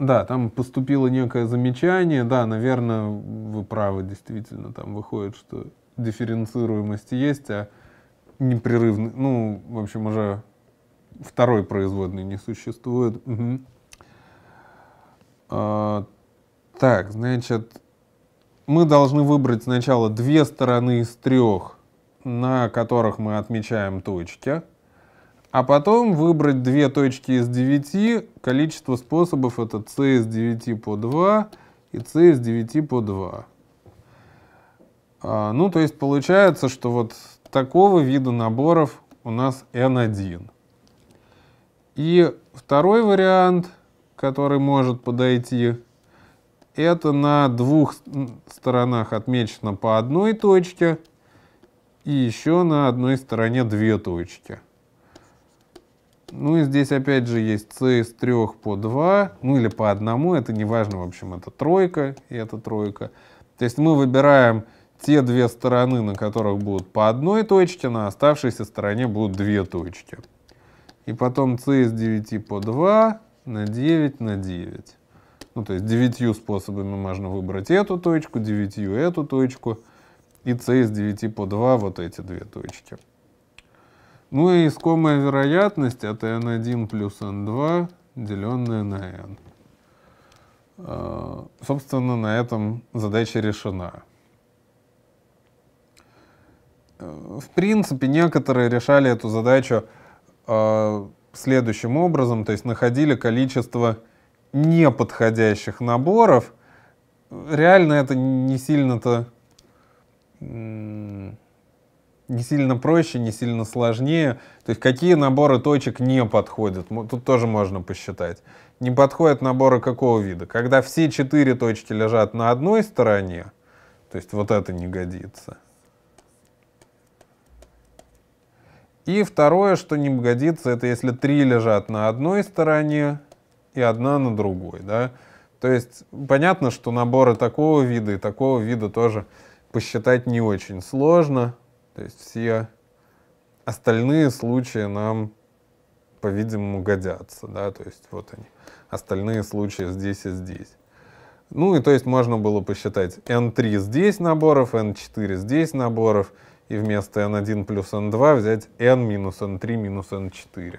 Да, там поступило некое замечание, да, наверное, вы правы, действительно, там выходит, что дифференцируемость есть, а непрерывный, ну, в общем, уже второй производный не существует. Угу. А, так, значит, мы должны выбрать сначала две стороны из трех, на которых мы отмечаем точки. А потом выбрать две точки из 9. Количество способов это c из 9 по 2 и c из 9 по 2. А, ну, то есть получается, что вот такого вида наборов у нас n1. И второй вариант, который может подойти, это на двух сторонах отмечено по одной точке и еще на одной стороне две точки. Ну и здесь опять же есть c из 3 по 2, ну или по одному, это не важно, в общем, это тройка и это тройка. То есть мы выбираем те две стороны, на которых будут по одной точке, на оставшейся стороне будут две точки. И потом c из 9 по 2 на 9 на 9. Ну, то есть девятью способами можно выбрать эту точку, девятью эту точку, и c из 9 по 2 вот эти две точки. Ну и искомая вероятность это n1 плюс n2, деленное на n. А, собственно, на этом задача решена. А, в принципе, некоторые решали эту задачу а, следующим образом, то есть находили количество неподходящих наборов. Реально это не сильно-то не сильно проще, не сильно сложнее. То есть какие наборы точек не подходят, тут тоже можно посчитать. Не подходят наборы какого вида? Когда все четыре точки лежат на одной стороне, то есть вот это не годится. И второе, что не годится, это если три лежат на одной стороне и одна на другой. Да? То есть понятно, что наборы такого вида и такого вида тоже посчитать не очень сложно. То есть все остальные случаи нам, по-видимому, годятся, да, то есть вот они, остальные случаи здесь и здесь. Ну и то есть можно было посчитать N3 здесь наборов, N4 здесь наборов, и вместо N1 плюс N2 взять N минус N3 минус N4.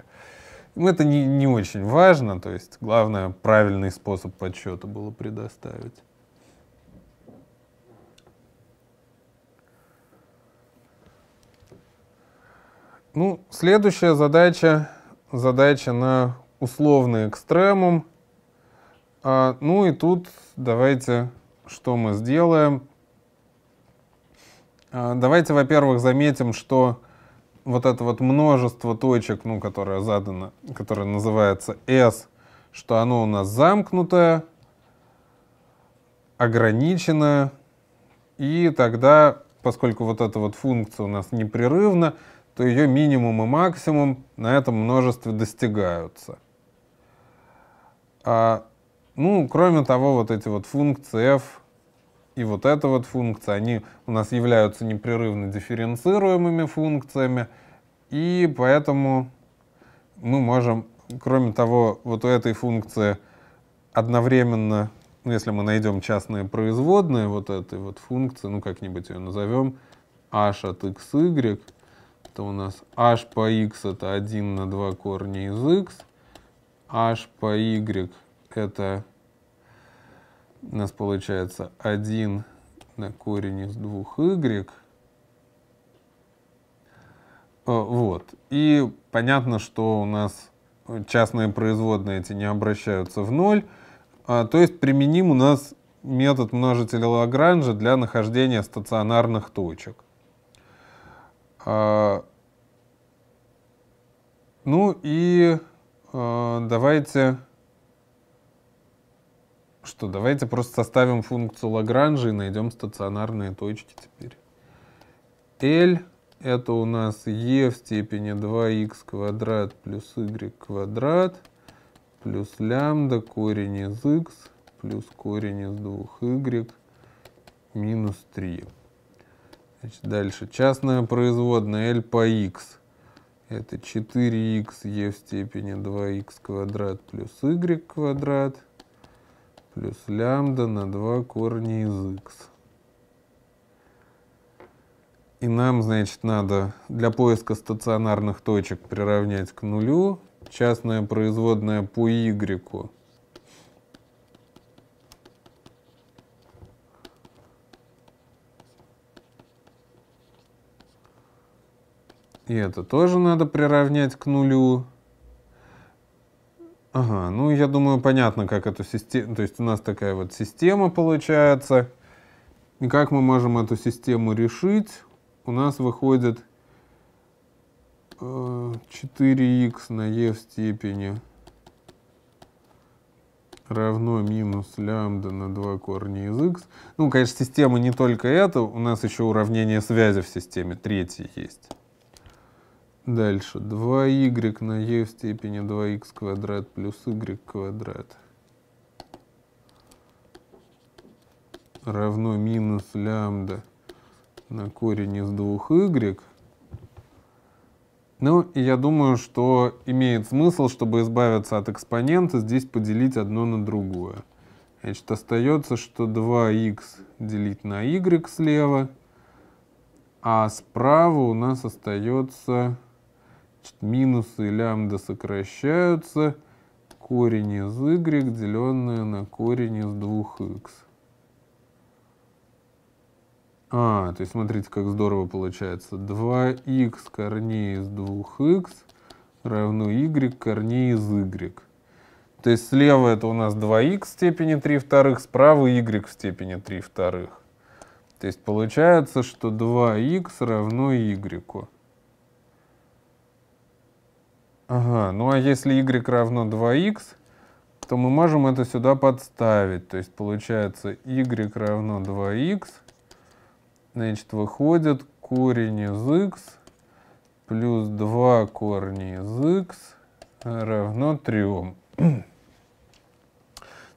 Ну, это не, не очень важно, то есть главное правильный способ подсчета было предоставить. Ну, следующая задача, задача на условный экстремум. А, ну и тут давайте, что мы сделаем. А, давайте, во-первых, заметим, что вот это вот множество точек, ну, которое задано, которое называется S, что оно у нас замкнутое, ограниченное, и тогда, поскольку вот эта вот функция у нас непрерывна, то ее минимум и максимум на этом множестве достигаются. А, ну, кроме того, вот эти вот функции f и вот эта вот функция, они у нас являются непрерывно дифференцируемыми функциями, и поэтому мы можем, кроме того, вот у этой функции одновременно, ну, если мы найдем частные производные вот этой вот функции, ну, как-нибудь ее назовем, h от x, y, это у нас h по x это 1 на 2 корня из x. h по y это у нас получается 1 на корень из 2y. Э, вот. И понятно, что у нас частные производные эти не обращаются в ноль. А, то есть применим у нас метод множителя Лагранжа для нахождения стационарных точек. А, ну и а, давайте... Что, давайте просто составим функцию Лагранжа и найдем стационарные точки теперь. L это у нас e в степени 2x квадрат плюс y квадрат плюс лямбда корень из x плюс корень из 2y минус 3. Значит, дальше. Частная производная L по x. Это 4 x e в степени 2 x квадрат плюс y квадрат плюс лямбда на 2 корня из x. И нам, значит, надо для поиска стационарных точек приравнять к нулю частная производная по y И это тоже надо приравнять к нулю. Ага, ну я думаю, понятно, как эту систему... То есть у нас такая вот система получается. И как мы можем эту систему решить? У нас выходит 4х э, на e в степени равно минус лямбда на 2 корня из x. Ну, конечно, система не только это, у нас еще уравнение связи в системе третье есть. Дальше. 2y на e в степени 2x квадрат плюс y квадрат равно минус лямбда на корень из 2y. Ну, я думаю, что имеет смысл, чтобы избавиться от экспонента, здесь поделить одно на другое. Значит, остается, что 2x делить на y слева, а справа у нас остается минусы лямбда сокращаются, корень из y, деленное на корень из 2x. А, то есть смотрите, как здорово получается. 2x корней из 2x равно y корней из y. То есть слева это у нас 2х в степени 3 вторых, справа y в степени 3 вторых. То есть получается, что 2х равно y. Ага, ну а если y равно 2x, то мы можем это сюда подставить. То есть получается y равно 2x, значит выходит корень из x плюс 2 корня из x равно 3.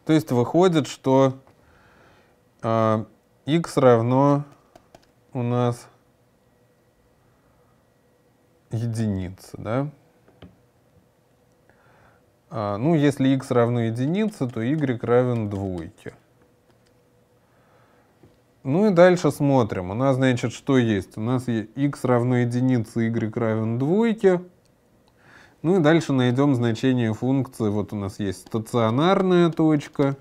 То есть выходит, что э, а, x равно у нас единице, да? А, ну, если x равно единице, то y равен двойке. Ну и дальше смотрим. У нас, значит, что есть? У нас x равно единице, y равен двойке. Ну и дальше найдем значение функции. Вот у нас есть стационарная точка.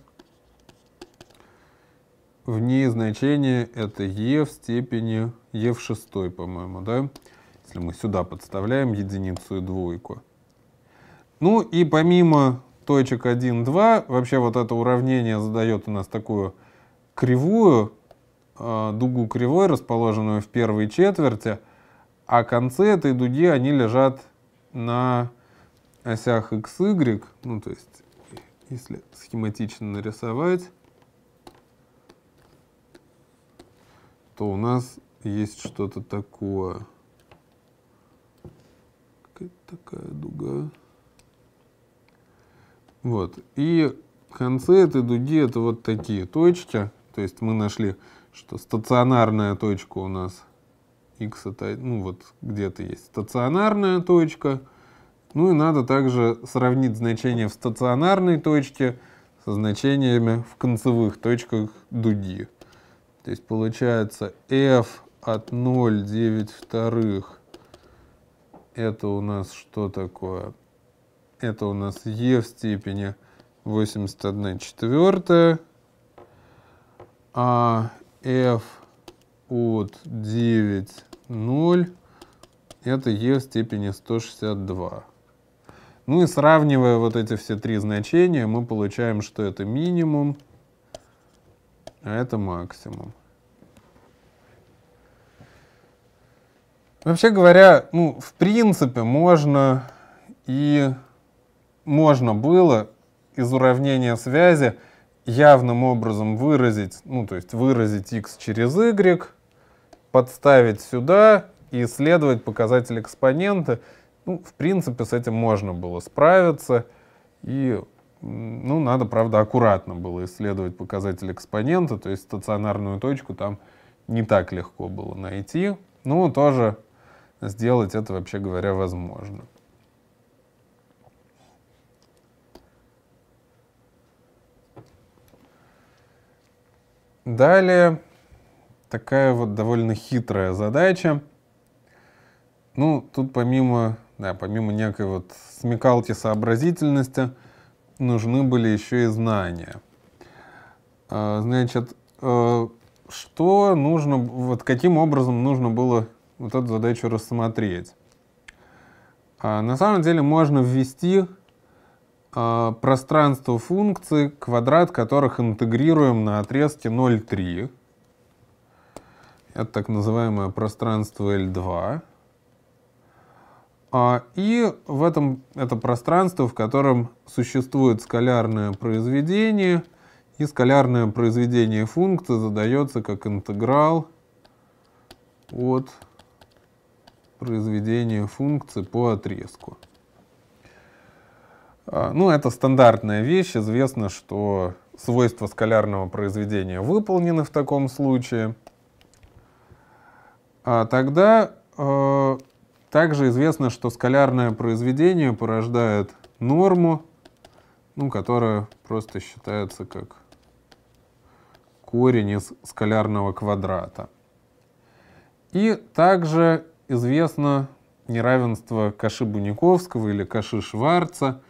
В ней значение это e в степени e в шестой, по-моему, да? Если мы сюда подставляем единицу и двойку. Ну и помимо точек 1, 2, вообще вот это уравнение задает у нас такую кривую, а, дугу кривой, расположенную в первой четверти, а концы этой дуги, они лежат на осях x, y, ну то есть, если схематично нарисовать, то у нас есть что-то такое. Какая такая дуга. Вот. И концы этой дуги это вот такие точки. То есть мы нашли, что стационарная точка у нас x это, ну вот где-то есть стационарная точка. Ну и надо также сравнить значение в стационарной точке со значениями в концевых точках дуги. То есть получается f от 0,9 вторых это у нас что такое? Это у нас e в степени 81 четвертая. А f от 9, 0. Это e в степени 162. Ну и сравнивая вот эти все три значения, мы получаем, что это минимум, а это максимум. Вообще говоря, ну, в принципе, можно и можно было из уравнения связи явным образом выразить, ну, то есть выразить x через y, подставить сюда и исследовать показатель экспонента. Ну, в принципе, с этим можно было справиться. И, ну, надо, правда, аккуратно было исследовать показатель экспонента, то есть стационарную точку там не так легко было найти. но ну, тоже сделать это, вообще говоря, возможно. Далее такая вот довольно хитрая задача. Ну, тут помимо, да, помимо некой вот смекалки сообразительности, нужны были еще и знания. А, значит, э, что нужно, вот каким образом нужно было вот эту задачу рассмотреть? А, на самом деле можно ввести Э, пространство функций, квадрат которых интегрируем на отрезке 0,3. Это так называемое пространство L2. А, и в этом это пространство, в котором существует скалярное произведение, и скалярное произведение функции задается как интеграл от произведения функции по отрезку. А, ну, это стандартная вещь. Известно, что свойства скалярного произведения выполнены в таком случае. А тогда э, также известно, что скалярное произведение порождает норму, ну, которая просто считается как корень из скалярного квадрата. И также известно неравенство Каши-Буниковского или Каши-Шварца —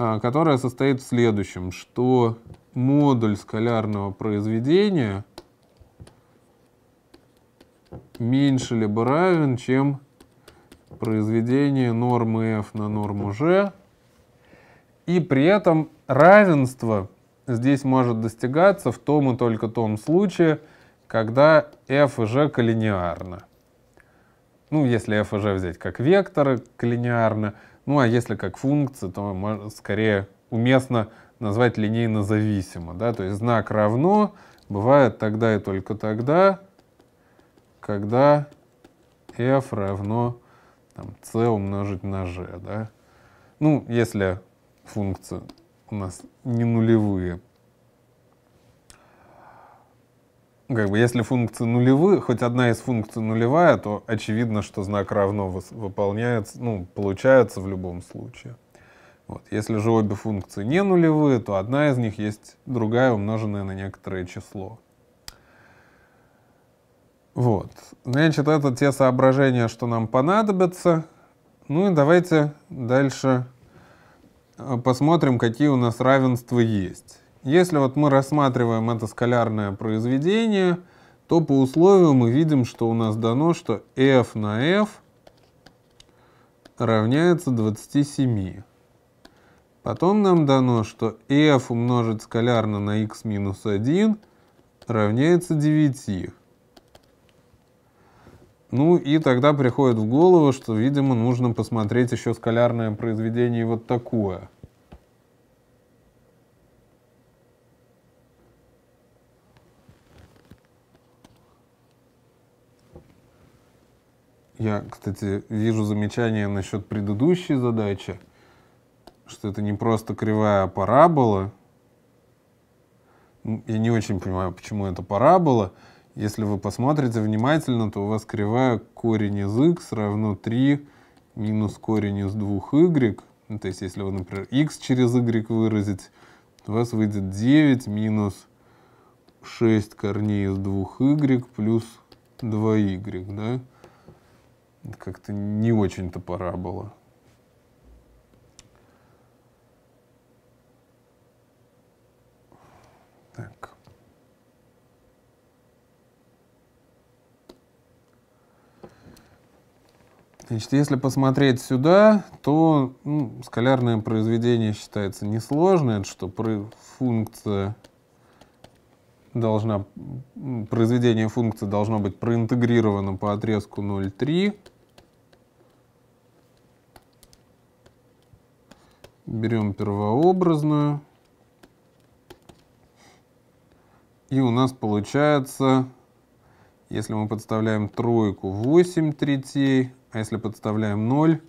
а, которая состоит в следующем, что модуль скалярного произведения меньше либо равен, чем произведение нормы f на норму g. И при этом равенство здесь может достигаться в том и только том случае, когда f и g коллинеарно. Ну, если f и g взять как векторы коллинеарно, ну а если как функция, то скорее уместно назвать линейно зависимо. Да? То есть знак равно бывает тогда и только тогда, когда f равно там, c умножить на g. Да? Ну, если функции у нас не нулевые. как бы, если функции нулевые, хоть одна из функций нулевая, то очевидно, что знак равно выполняется, ну, получается в любом случае. Вот. Если же обе функции не нулевые, то одна из них есть другая, умноженная на некоторое число. Вот. Значит, это те соображения, что нам понадобятся. Ну и давайте дальше э, посмотрим, какие у нас равенства есть. Если вот мы рассматриваем это скалярное произведение, то по условию мы видим, что у нас дано, что f на f равняется 27. Потом нам дано, что f умножить скалярно на x минус 1 равняется 9. Ну и тогда приходит в голову, что, видимо, нужно посмотреть еще скалярное произведение вот такое – Я, кстати, вижу замечание насчет предыдущей задачи, что это не просто кривая а парабола. Я не очень понимаю, почему это парабола. Если вы посмотрите внимательно, то у вас кривая корень из x равно 3 минус корень из 2y. Ну, то есть, если вы, например, x через y выразить, у вас выйдет 9 минус 6 корней из 2y плюс 2y, да? Как-то не очень-то пора было. Так. Значит, если посмотреть сюда, то ну, скалярное произведение считается несложное, это что функция должна, произведение функции должно быть проинтегрировано по отрезку 0,3. Берем первообразную. И у нас получается, если мы подставляем тройку, 8 третей, а если подставляем 0,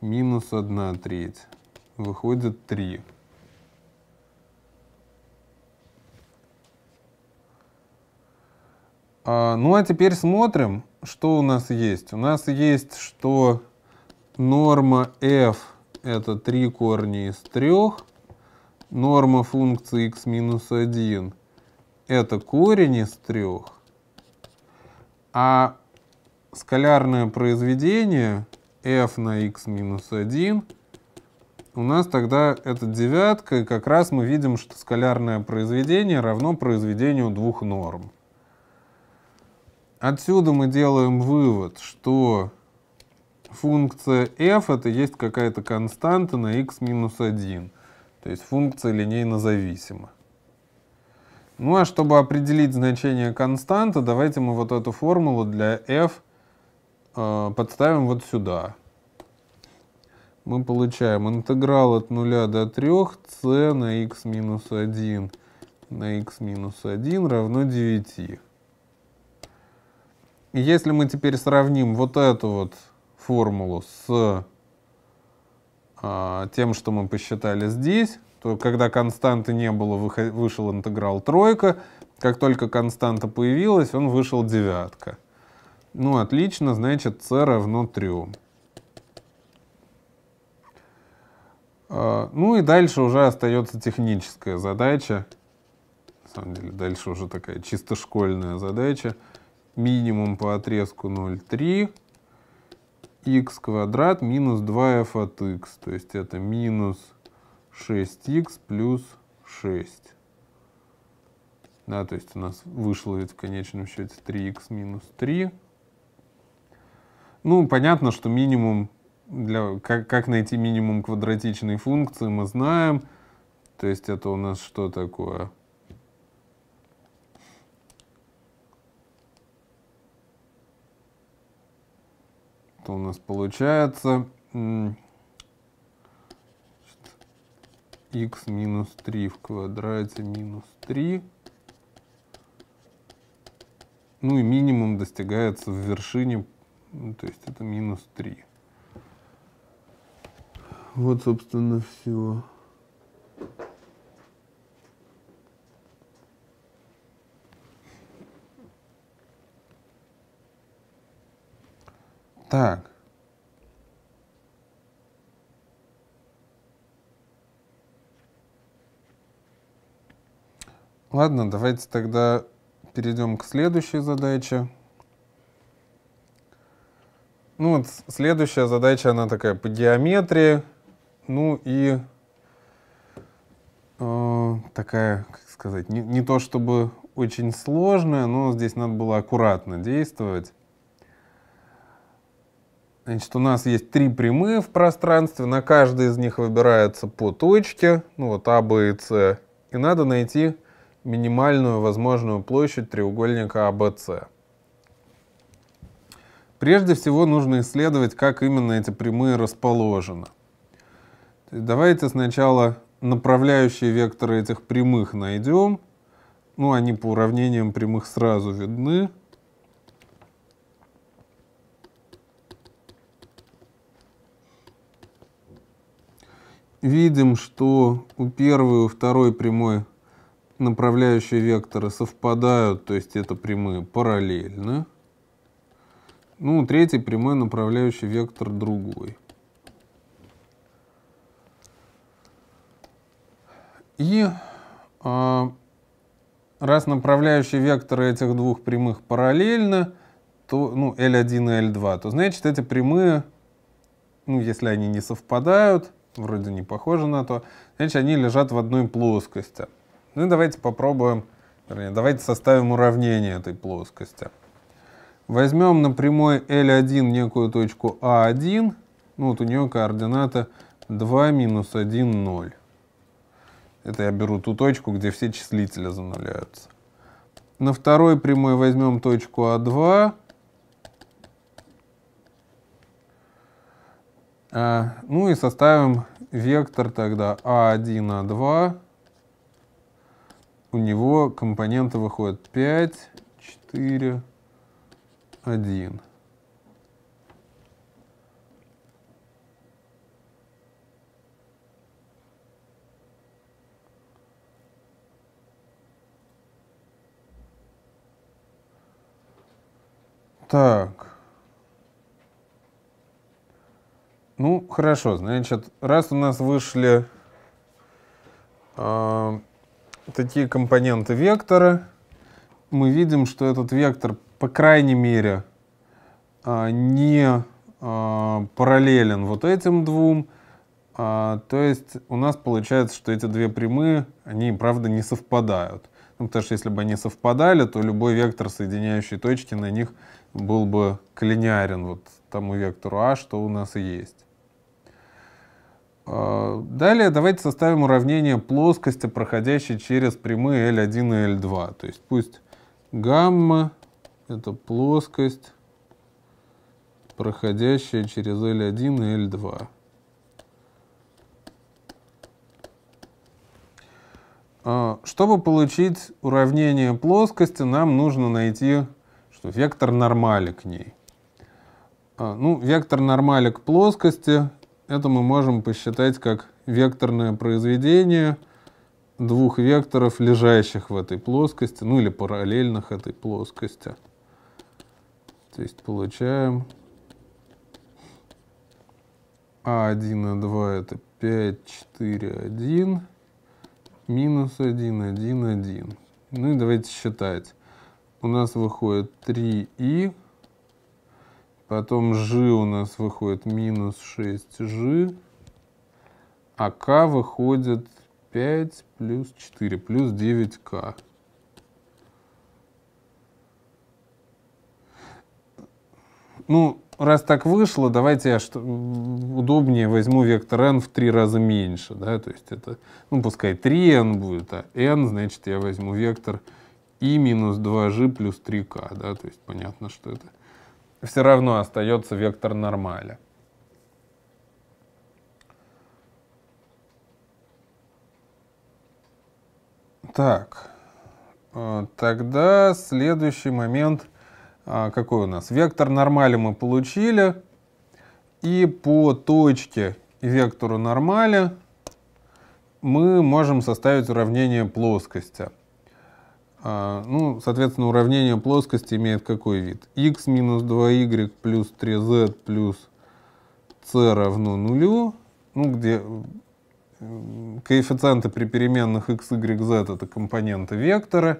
минус 1 треть. Выходит 3. А, ну а теперь смотрим, что у нас есть. У нас есть, что норма f это три корня из трех, норма функции x минус 1 это корень из трех, а скалярное произведение f на x минус 1 у нас тогда это девятка, и как раз мы видим, что скалярное произведение равно произведению двух норм. Отсюда мы делаем вывод, что функция f это есть какая-то константа на x минус 1. То есть функция линейно зависима. Ну а чтобы определить значение константы, давайте мы вот эту формулу для f э, подставим вот сюда. Мы получаем интеграл от 0 до 3 c на x минус 1 на x минус 1 равно 9 если мы теперь сравним вот эту вот формулу с э, тем, что мы посчитали здесь, то когда константы не было, вышел интеграл тройка. Как только константа появилась, он вышел девятка. Ну, отлично, значит, c равно 3. А, ну и дальше уже остается техническая задача. На самом деле, дальше уже такая чисто школьная задача минимум по отрезку 0,3 х квадрат минус 2f от x. То есть это минус 6 х плюс 6. Да, то есть у нас вышло ведь в конечном счете 3 х минус 3. Ну, понятно, что минимум, для, как, как найти минимум квадратичной функции, мы знаем. То есть это у нас что такое? что у нас получается x минус 3 в квадрате минус 3. Ну и минимум достигается в вершине, ну, то есть это минус 3. Вот, собственно, все. Так. Ладно, давайте тогда перейдем к следующей задаче. Ну вот следующая задача, она такая по геометрии. Ну и э, такая, как сказать, не, не то чтобы очень сложная, но здесь надо было аккуратно действовать. Значит, у нас есть три прямые в пространстве, на каждой из них выбирается по точке, ну вот А, Б и С, и надо найти минимальную возможную площадь треугольника АБС. Прежде всего нужно исследовать, как именно эти прямые расположены. Давайте сначала направляющие векторы этих прямых найдем. Ну, они по уравнениям прямых сразу видны. видим, что у первой и второй прямой направляющие векторы совпадают, то есть это прямые параллельны. Ну, третий прямой направляющий вектор другой. И а, раз направляющие векторы этих двух прямых параллельны, то, ну, L1 и L2, то значит эти прямые, ну, если они не совпадают, вроде не похоже на то, значит, они лежат в одной плоскости. Ну и давайте попробуем, вернее, давайте составим уравнение этой плоскости. Возьмем на прямой L1 некую точку А1, ну вот у нее координаты 2, минус 1, 0. Это я беру ту точку, где все числители зануляются. На второй прямой возьмем точку А2, А, ну и составим вектор тогда А1, А2. У него компоненты выходят 5, 4, 1. Так. Ну, хорошо, значит, раз у нас вышли э, такие компоненты вектора, мы видим, что этот вектор, по крайней мере, э, не э, параллелен вот этим двум. Э, то есть у нас получается, что эти две прямые, они, правда, не совпадают. Ну, потому что если бы они совпадали, то любой вектор, соединяющий точки на них, был бы клинярен вот тому вектору А, что у нас и есть. А, далее давайте составим уравнение плоскости, проходящей через прямые L1 и L2. То есть пусть гамма — это плоскость, проходящая через L1 и L2. А, чтобы получить уравнение плоскости, нам нужно найти что, вектор нормали к ней. А, ну, вектор нормали к плоскости это мы можем посчитать как векторное произведение двух векторов, лежащих в этой плоскости, ну или параллельных этой плоскости. То есть получаем А1, А2 это 5, 4, 1, минус 1, 1, 1. Ну и давайте считать. У нас выходит 3i Потом g у нас выходит минус 6g, а k выходит 5 плюс 4 плюс 9k. Ну, раз так вышло, давайте я что, удобнее возьму вектор n в три раза меньше. Да? То есть это, ну, пускай 3n будет, а n, значит, я возьму вектор i минус 2g плюс 3k. Да? То есть понятно, что это все равно остается вектор нормали. Так, э, тогда следующий момент, э, какой у нас? Вектор нормали мы получили, и по точке и вектору нормали мы можем составить уравнение плоскости. А, ну, соответственно, уравнение плоскости имеет какой вид? x минус 2y плюс 3z плюс c равно нулю, ну, где коэффициенты при переменных x, y, z — это компоненты вектора,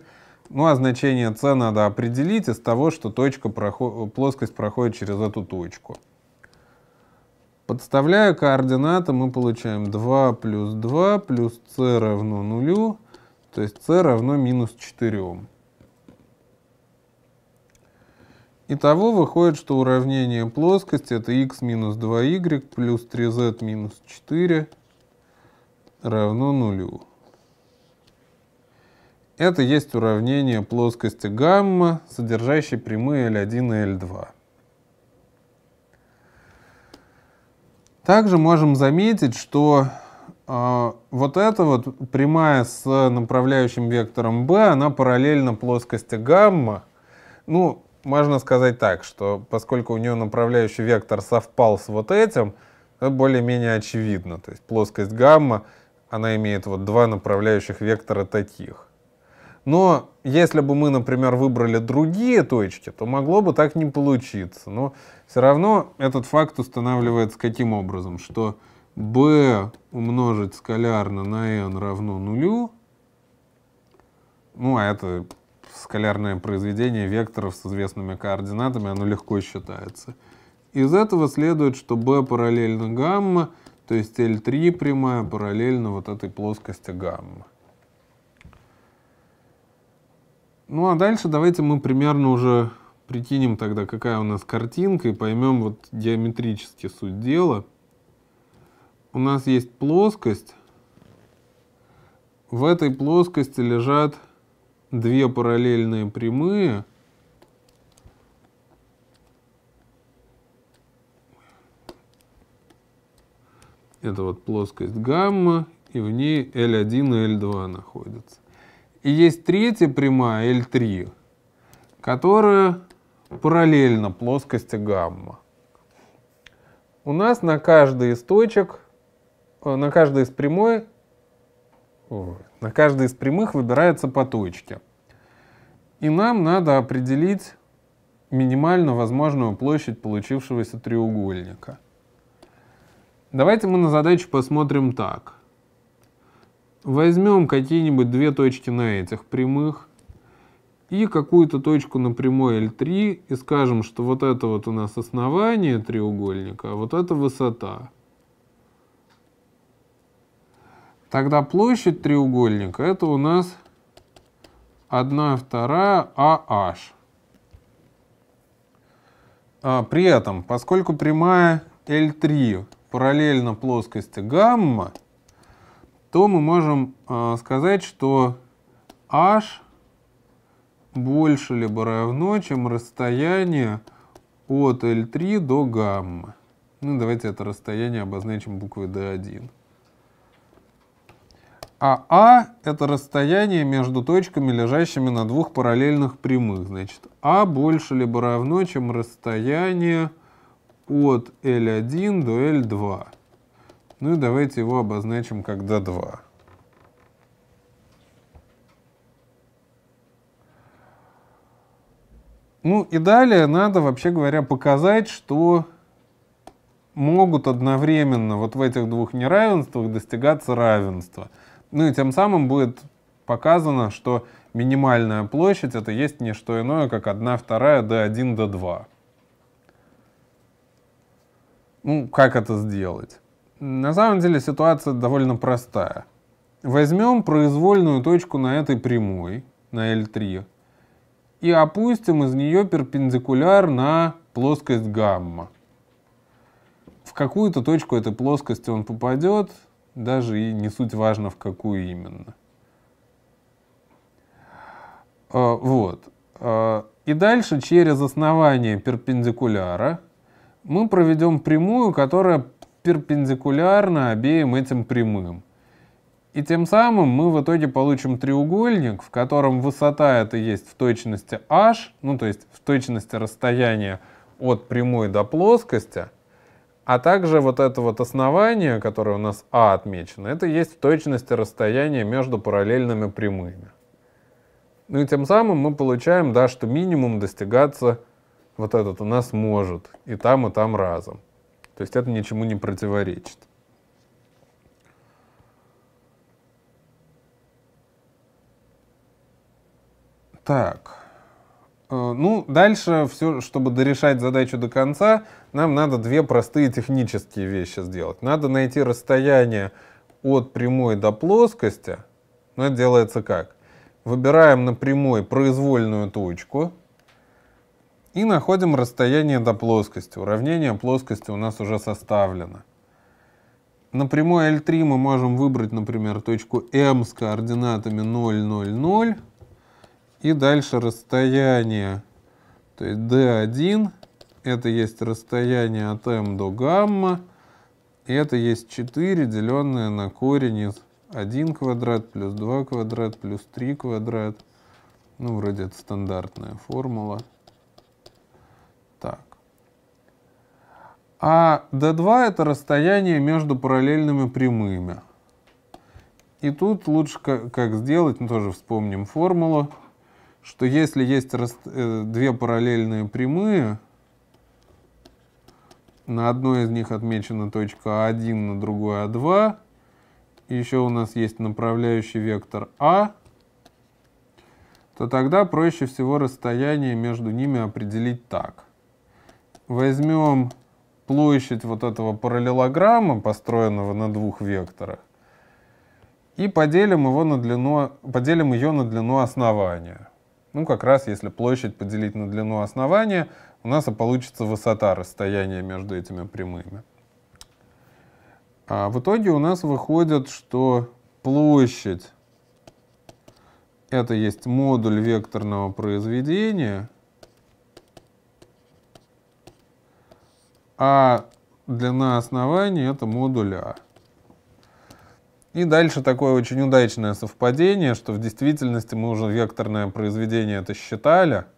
ну, а значение c надо определить из того, что точка проход... плоскость проходит через эту точку. Подставляя координаты, мы получаем 2 плюс 2 плюс c равно нулю, то есть c равно минус 4. Итого выходит, что уравнение плоскости это x минус 2y плюс 3z минус 4 равно нулю. Это есть уравнение плоскости гамма, содержащей прямые L1 и L2. Также можем заметить, что а, вот эта вот прямая с направляющим вектором b, она параллельна плоскости гамма. Ну, можно сказать так, что поскольку у нее направляющий вектор совпал с вот этим, это более-менее очевидно. То есть плоскость гамма, она имеет вот два направляющих вектора таких. Но если бы мы, например, выбрали другие точки, то могло бы так не получиться. Но все равно этот факт устанавливается каким образом? Что b умножить скалярно на n равно нулю. Ну, а это скалярное произведение векторов с известными координатами, оно легко считается. Из этого следует, что b параллельно гамма, то есть L3 прямая параллельно вот этой плоскости гамма. Ну а дальше давайте мы примерно уже прикинем тогда, какая у нас картинка, и поймем вот геометрически суть дела у нас есть плоскость. В этой плоскости лежат две параллельные прямые. Это вот плоскость гамма, и в ней L1 и L2 находятся. И есть третья прямая, L3, которая параллельна плоскости гамма. У нас на каждый из точек Э, на каждой из прямой, на каждой из прямых выбирается по точке. И нам надо определить минимально возможную площадь получившегося треугольника. Давайте мы на задачу посмотрим так. Возьмем какие-нибудь две точки на этих прямых и какую-то точку на прямой L3 и скажем, что вот это вот у нас основание треугольника, а вот это высота. Тогда площадь треугольника это у нас 1 вторая AH. А при этом, поскольку прямая L3 параллельно плоскости гамма, то мы можем э, сказать, что h больше либо равно, чем расстояние от L3 до гамма. Ну, давайте это расстояние обозначим буквой D1. А А – это расстояние между точками, лежащими на двух параллельных прямых. Значит, А больше либо равно, чем расстояние от L1 до L2. Ну и давайте его обозначим как D2. Ну и далее надо, вообще говоря, показать, что могут одновременно вот в этих двух неравенствах достигаться равенства – ну и тем самым будет показано, что минимальная площадь это есть не что иное, как 1 вторая D1, D2. Ну, как это сделать? На самом деле ситуация довольно простая. Возьмем произвольную точку на этой прямой, на L3, и опустим из нее перпендикуляр на плоскость гамма. В какую-то точку этой плоскости он попадет, даже и не суть важно, в какую именно. А, вот. А, и дальше через основание перпендикуляра мы проведем прямую, которая перпендикулярна обеим этим прямым. И тем самым мы в итоге получим треугольник, в котором высота это есть в точности h, ну то есть в точности расстояния от прямой до плоскости – а также вот это вот основание, которое у нас А отмечено, это есть точность расстояния между параллельными прямыми. Ну и тем самым мы получаем, да, что минимум достигаться вот этот у нас может и там, и там разом. То есть это ничему не противоречит. Так. Э, ну, дальше все, чтобы дорешать задачу до конца, нам надо две простые технические вещи сделать. Надо найти расстояние от прямой до плоскости, но это делается как? Выбираем на прямой произвольную точку и находим расстояние до плоскости. Уравнение плоскости у нас уже составлено. На прямой L3 мы можем выбрать, например, точку M с координатами 0, 0, 0. И дальше расстояние, то есть D1 это есть расстояние от m до гамма, и это есть 4, деленное на корень из 1 квадрат плюс 2 квадрат плюс 3 квадрат. Ну, вроде это стандартная формула. Так. А d2 это расстояние между параллельными прямыми. И тут лучше как, как сделать, мы тоже вспомним формулу, что если есть рас, э, две параллельные прямые, на одной из них отмечена точка А1, на другой А2. еще у нас есть направляющий вектор А, то тогда проще всего расстояние между ними определить так. Возьмем площадь вот этого параллелограмма, построенного на двух векторах, и поделим, его на длину, поделим ее на длину основания. Ну, как раз если площадь поделить на длину основания — у нас получится высота расстояния между этими прямыми. А в итоге у нас выходит, что площадь — это есть модуль векторного произведения, а длина основания — это модуль А. И дальше такое очень удачное совпадение, что в действительности мы уже векторное произведение это считали —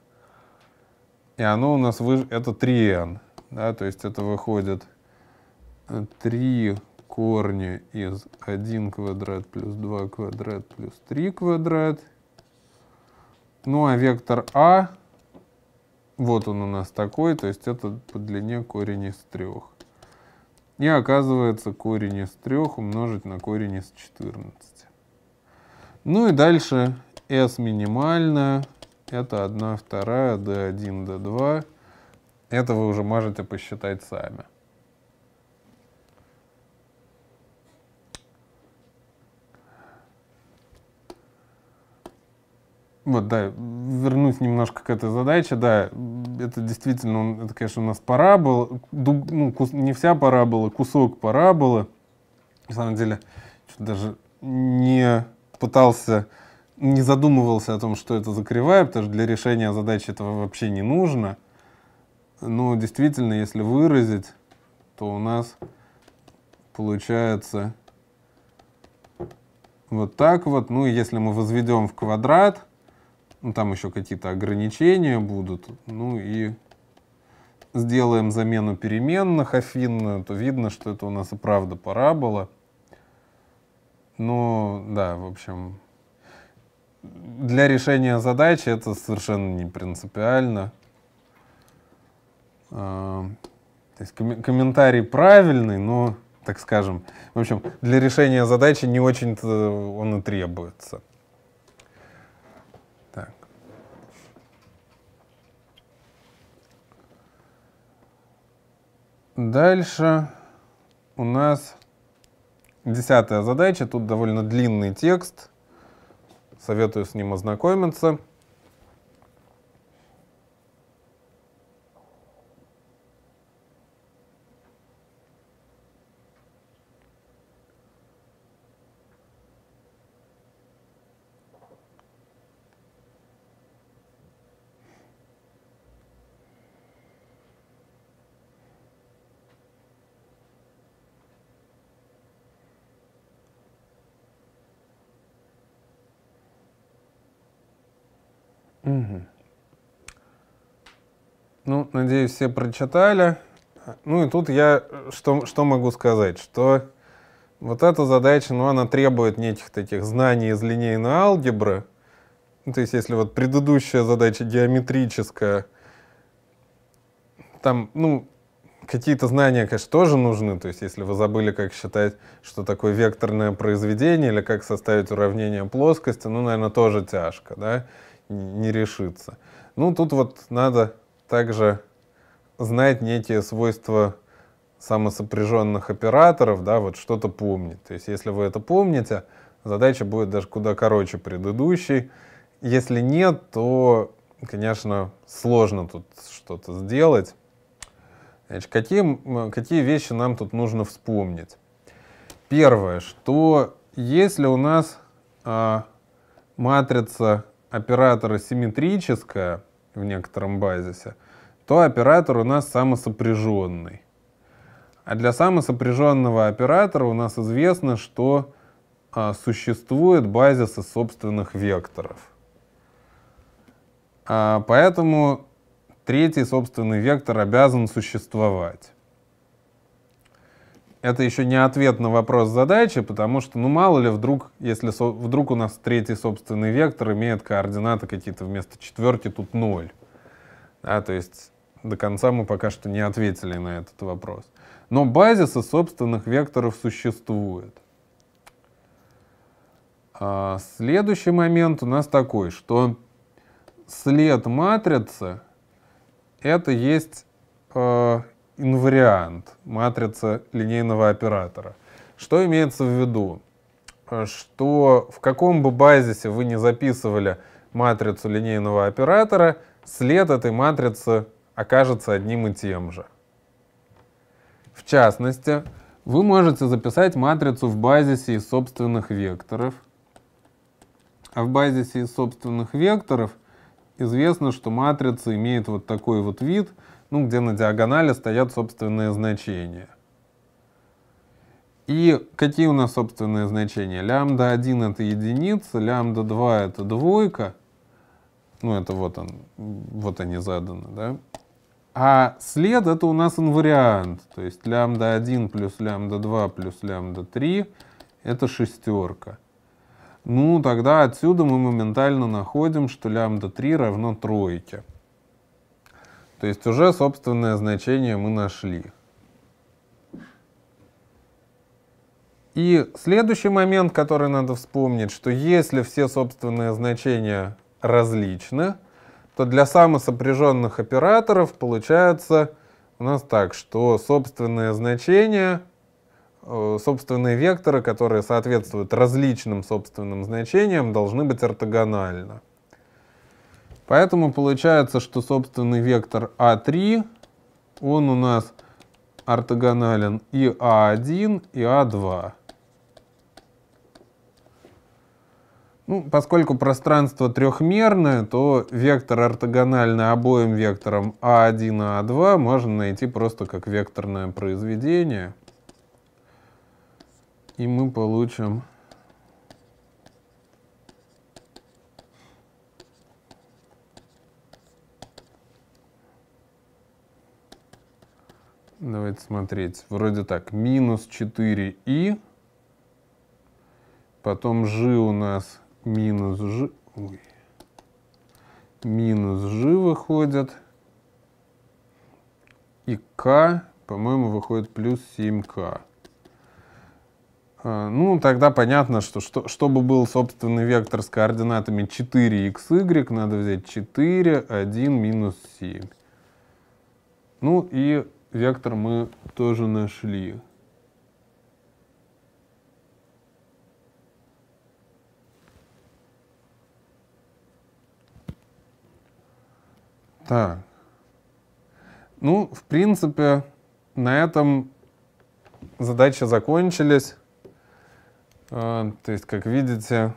и оно у нас, вы... это 3n, да, то есть это выходит 3 э, корня из 1 квадрат плюс 2 квадрат плюс 3 квадрат. Ну а вектор А, вот он у нас такой, то есть это по длине корень из 3. И оказывается корень из 3 умножить на корень из 14. Ну и дальше S минимально, это 1 вторая, D1, D2. Это вы уже можете посчитать сами. Вот, да, вернусь немножко к этой задаче, да, это действительно, это, конечно, у нас парабола, ну, кус, не вся парабола, кусок параболы, на самом деле, даже не пытался не задумывался о том, что это за кривая, потому что для решения задачи этого вообще не нужно. Но действительно, если выразить, то у нас получается вот так вот. Ну, и если мы возведем в квадрат, ну, там еще какие-то ограничения будут, ну и сделаем замену переменных афинную, то видно, что это у нас и правда парабола. Ну, да, в общем, для решения задачи это совершенно не принципиально. А, то есть комментарий правильный, но, так скажем, в общем, для решения задачи не очень-то он и требуется. Так. Дальше у нас десятая задача. Тут довольно длинный текст. Советую с ним ознакомиться. все прочитали. Ну и тут я э, что, что могу сказать, что вот эта задача, ну она требует неких таких знаний из линейной алгебры. Ну, то есть если вот предыдущая задача геометрическая, там, ну, какие-то знания, конечно, тоже нужны. То есть, если вы забыли, как считать, что такое векторное произведение или как составить уравнение плоскости, ну, наверное, тоже тяжко, да, не решится. Ну, тут вот надо также знает некие свойства самосопряженных операторов, да, вот что-то помнит. То есть, если вы это помните, задача будет даже куда короче предыдущей. Если нет, то, конечно, сложно тут что-то сделать. Значит, какие, какие вещи нам тут нужно вспомнить? Первое, что если у нас а, матрица оператора симметрическая в некотором базисе, то оператор у нас самосопряженный. А для самосопряженного оператора у нас известно, что а, существуют базисы собственных векторов. А, поэтому третий собственный вектор обязан существовать. Это еще не ответ на вопрос задачи, потому что, ну мало ли, вдруг, если со, вдруг у нас третий собственный вектор имеет координаты какие-то вместо четверки, тут ноль. Да, то есть до конца мы пока что не ответили на этот вопрос. Но базисы собственных векторов существуют. А следующий момент у нас такой, что след матрицы это есть э, инвариант матрицы линейного оператора. Что имеется в виду? Э, что в каком бы базисе вы не записывали матрицу линейного оператора, след этой матрицы окажется одним и тем же. В частности, вы можете записать матрицу в базисе из собственных векторов. А в базисе из собственных векторов известно, что матрица имеет вот такой вот вид, ну, где на диагонали стоят собственные значения. И какие у нас собственные значения? Лямбда 1 это единица, лямбда 2 это двойка. Ну, это вот он, вот они заданы, да? А след это у нас инвариант, то есть лямбда 1 плюс лямбда 2 плюс лямбда 3 это шестерка. Ну, тогда отсюда мы моментально находим, что лямбда 3 равно тройке. То есть уже собственное значение мы нашли. И следующий момент, который надо вспомнить, что если все собственные значения различны, что для самосопряженных операторов получается у нас так, что собственные значения, э, собственные векторы, которые соответствуют различным собственным значениям, должны быть ортогональны. Поэтому получается, что собственный вектор А3, он у нас ортогонален и А1, и А2. Ну, поскольку пространство трехмерное, то вектор ортогональный обоим векторам А1 и А2 можно найти просто как векторное произведение. И мы получим Давайте смотреть. Вроде так. Минус 4i. Потом g у нас минус g, ой, минус g выходит, и k, по-моему, выходит плюс 7k. А, ну, тогда понятно, что, что чтобы был собственный вектор с координатами 4xy, надо взять 4, 1, минус 7. Ну и вектор мы тоже нашли. Так. Ну, в принципе, на этом задачи закончились. Э, то есть, как видите,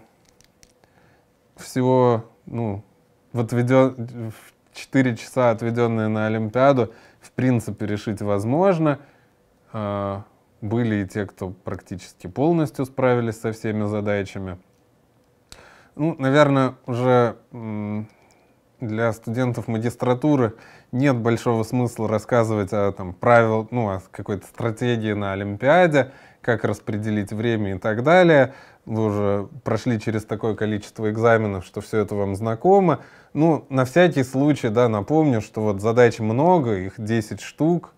всего, ну, вот отведен... в 4 часа, отведенные на Олимпиаду, в принципе, решить возможно. Э, были и те, кто практически полностью справились со всеми задачами. Ну, наверное, уже для студентов магистратуры нет большого смысла рассказывать о там, правил, ну, о какой-то стратегии на Олимпиаде, как распределить время и так далее. Вы уже прошли через такое количество экзаменов, что все это вам знакомо. Ну, на всякий случай, да, напомню, что вот задач много, их 10 штук,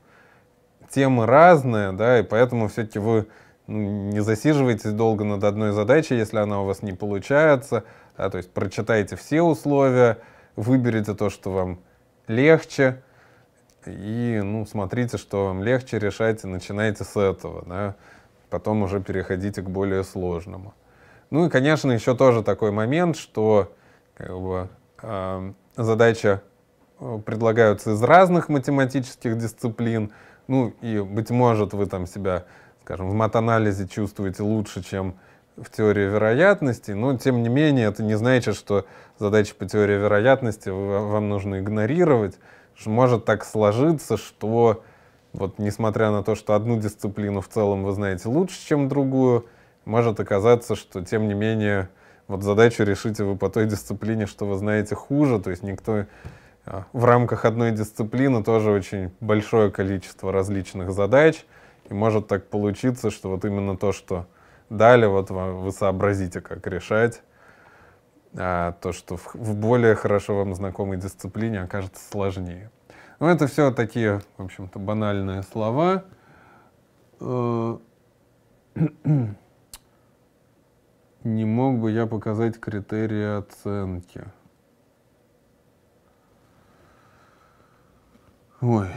темы разные, да, и поэтому все-таки вы ну, не засиживайтесь долго над одной задачей, если она у вас не получается, да, то есть прочитайте все условия, выберите то, что вам легче, и ну, смотрите, что вам легче, решайте, начинайте с этого, да? потом уже переходите к более сложному. Ну и, конечно, еще тоже такой момент, что как бы, эм, э, задачи предлагаются из разных математических дисциплин, ну и, быть может, вы там себя, скажем, в матанализе чувствуете лучше, чем в теории вероятностей. но, тем не менее, это не значит, что задачи по теории вероятности вам нужно игнорировать. может так сложиться, что вот несмотря на то, что одну дисциплину в целом вы знаете лучше, чем другую, может оказаться, что тем не менее вот задачу решите вы по той дисциплине, что вы знаете хуже, то есть никто а, в рамках одной дисциплины тоже очень большое количество различных задач, и может так получиться, что вот именно то, что дали, вот вы сообразите, как решать, а то, что в, в более хорошо вам знакомой дисциплине окажется сложнее. Но ну, это все такие, в общем-то, банальные слова. Э, (clears throat) не мог бы я показать критерии оценки. Ой.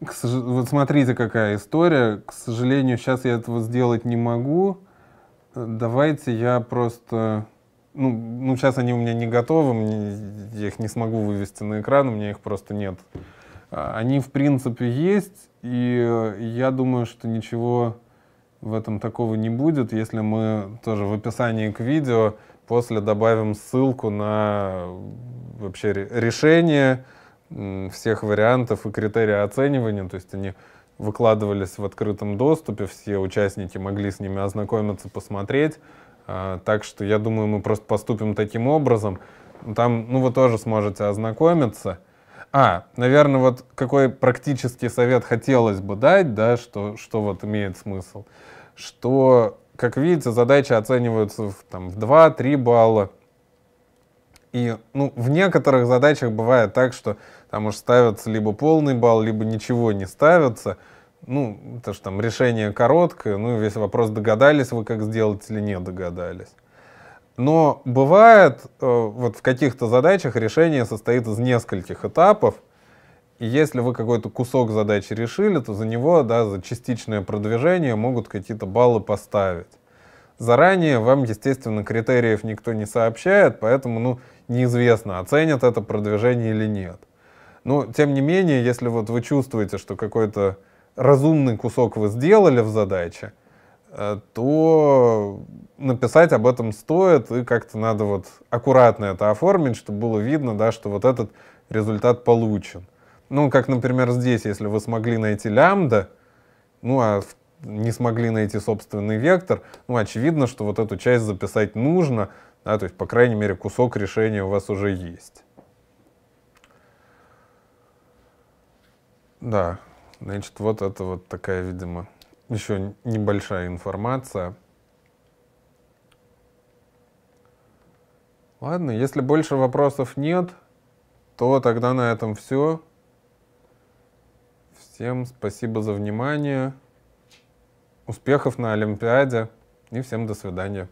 вот смотрите, какая история. К сожалению, сейчас я этого сделать не могу. Э, давайте я просто... Ну, ну, сейчас они у меня не готовы, мне, я их не смогу вывести на экран, у меня их просто нет. А, они, в принципе, есть, и э, я думаю, что ничего в этом такого не будет, если мы тоже в описании к видео после добавим ссылку на э, вообще решение, всех вариантов и критерия оценивания, то есть они выкладывались в открытом доступе, все участники могли с ними ознакомиться, посмотреть. А, так что я думаю, мы просто поступим таким образом. Там, ну, вы тоже сможете ознакомиться. А, наверное, вот какой практический совет хотелось бы дать, да, что, что вот имеет смысл, что, как видите, задачи оцениваются в, там, в 2-3 балла. И, ну, в некоторых задачах бывает так, что там уж ставятся либо полный балл, либо ничего не ставится. Ну, это же там решение короткое, ну, весь вопрос, догадались вы, как сделать или не догадались. Но бывает, э, вот в каких-то задачах решение состоит из нескольких этапов, и если вы какой-то кусок задачи решили, то за него, да, за частичное продвижение могут какие-то баллы поставить. Заранее вам, естественно, критериев никто не сообщает, поэтому, ну, неизвестно, оценят это продвижение или нет. Но, тем не менее, если вот вы чувствуете, что какой-то разумный кусок вы сделали в задаче, э, то написать об этом стоит, и как-то надо вот аккуратно это оформить, чтобы было видно, да, что вот этот результат получен. Ну, как, например, здесь, если вы смогли найти лямбда, ну, а не смогли найти собственный вектор, ну, очевидно, что вот эту часть записать нужно, да, то есть, по крайней мере, кусок решения у вас уже есть. Да, значит, вот это вот такая, видимо, еще небольшая информация. Ладно, если больше вопросов нет, то тогда на этом все. Всем спасибо за внимание. Успехов на Олимпиаде. И всем до свидания.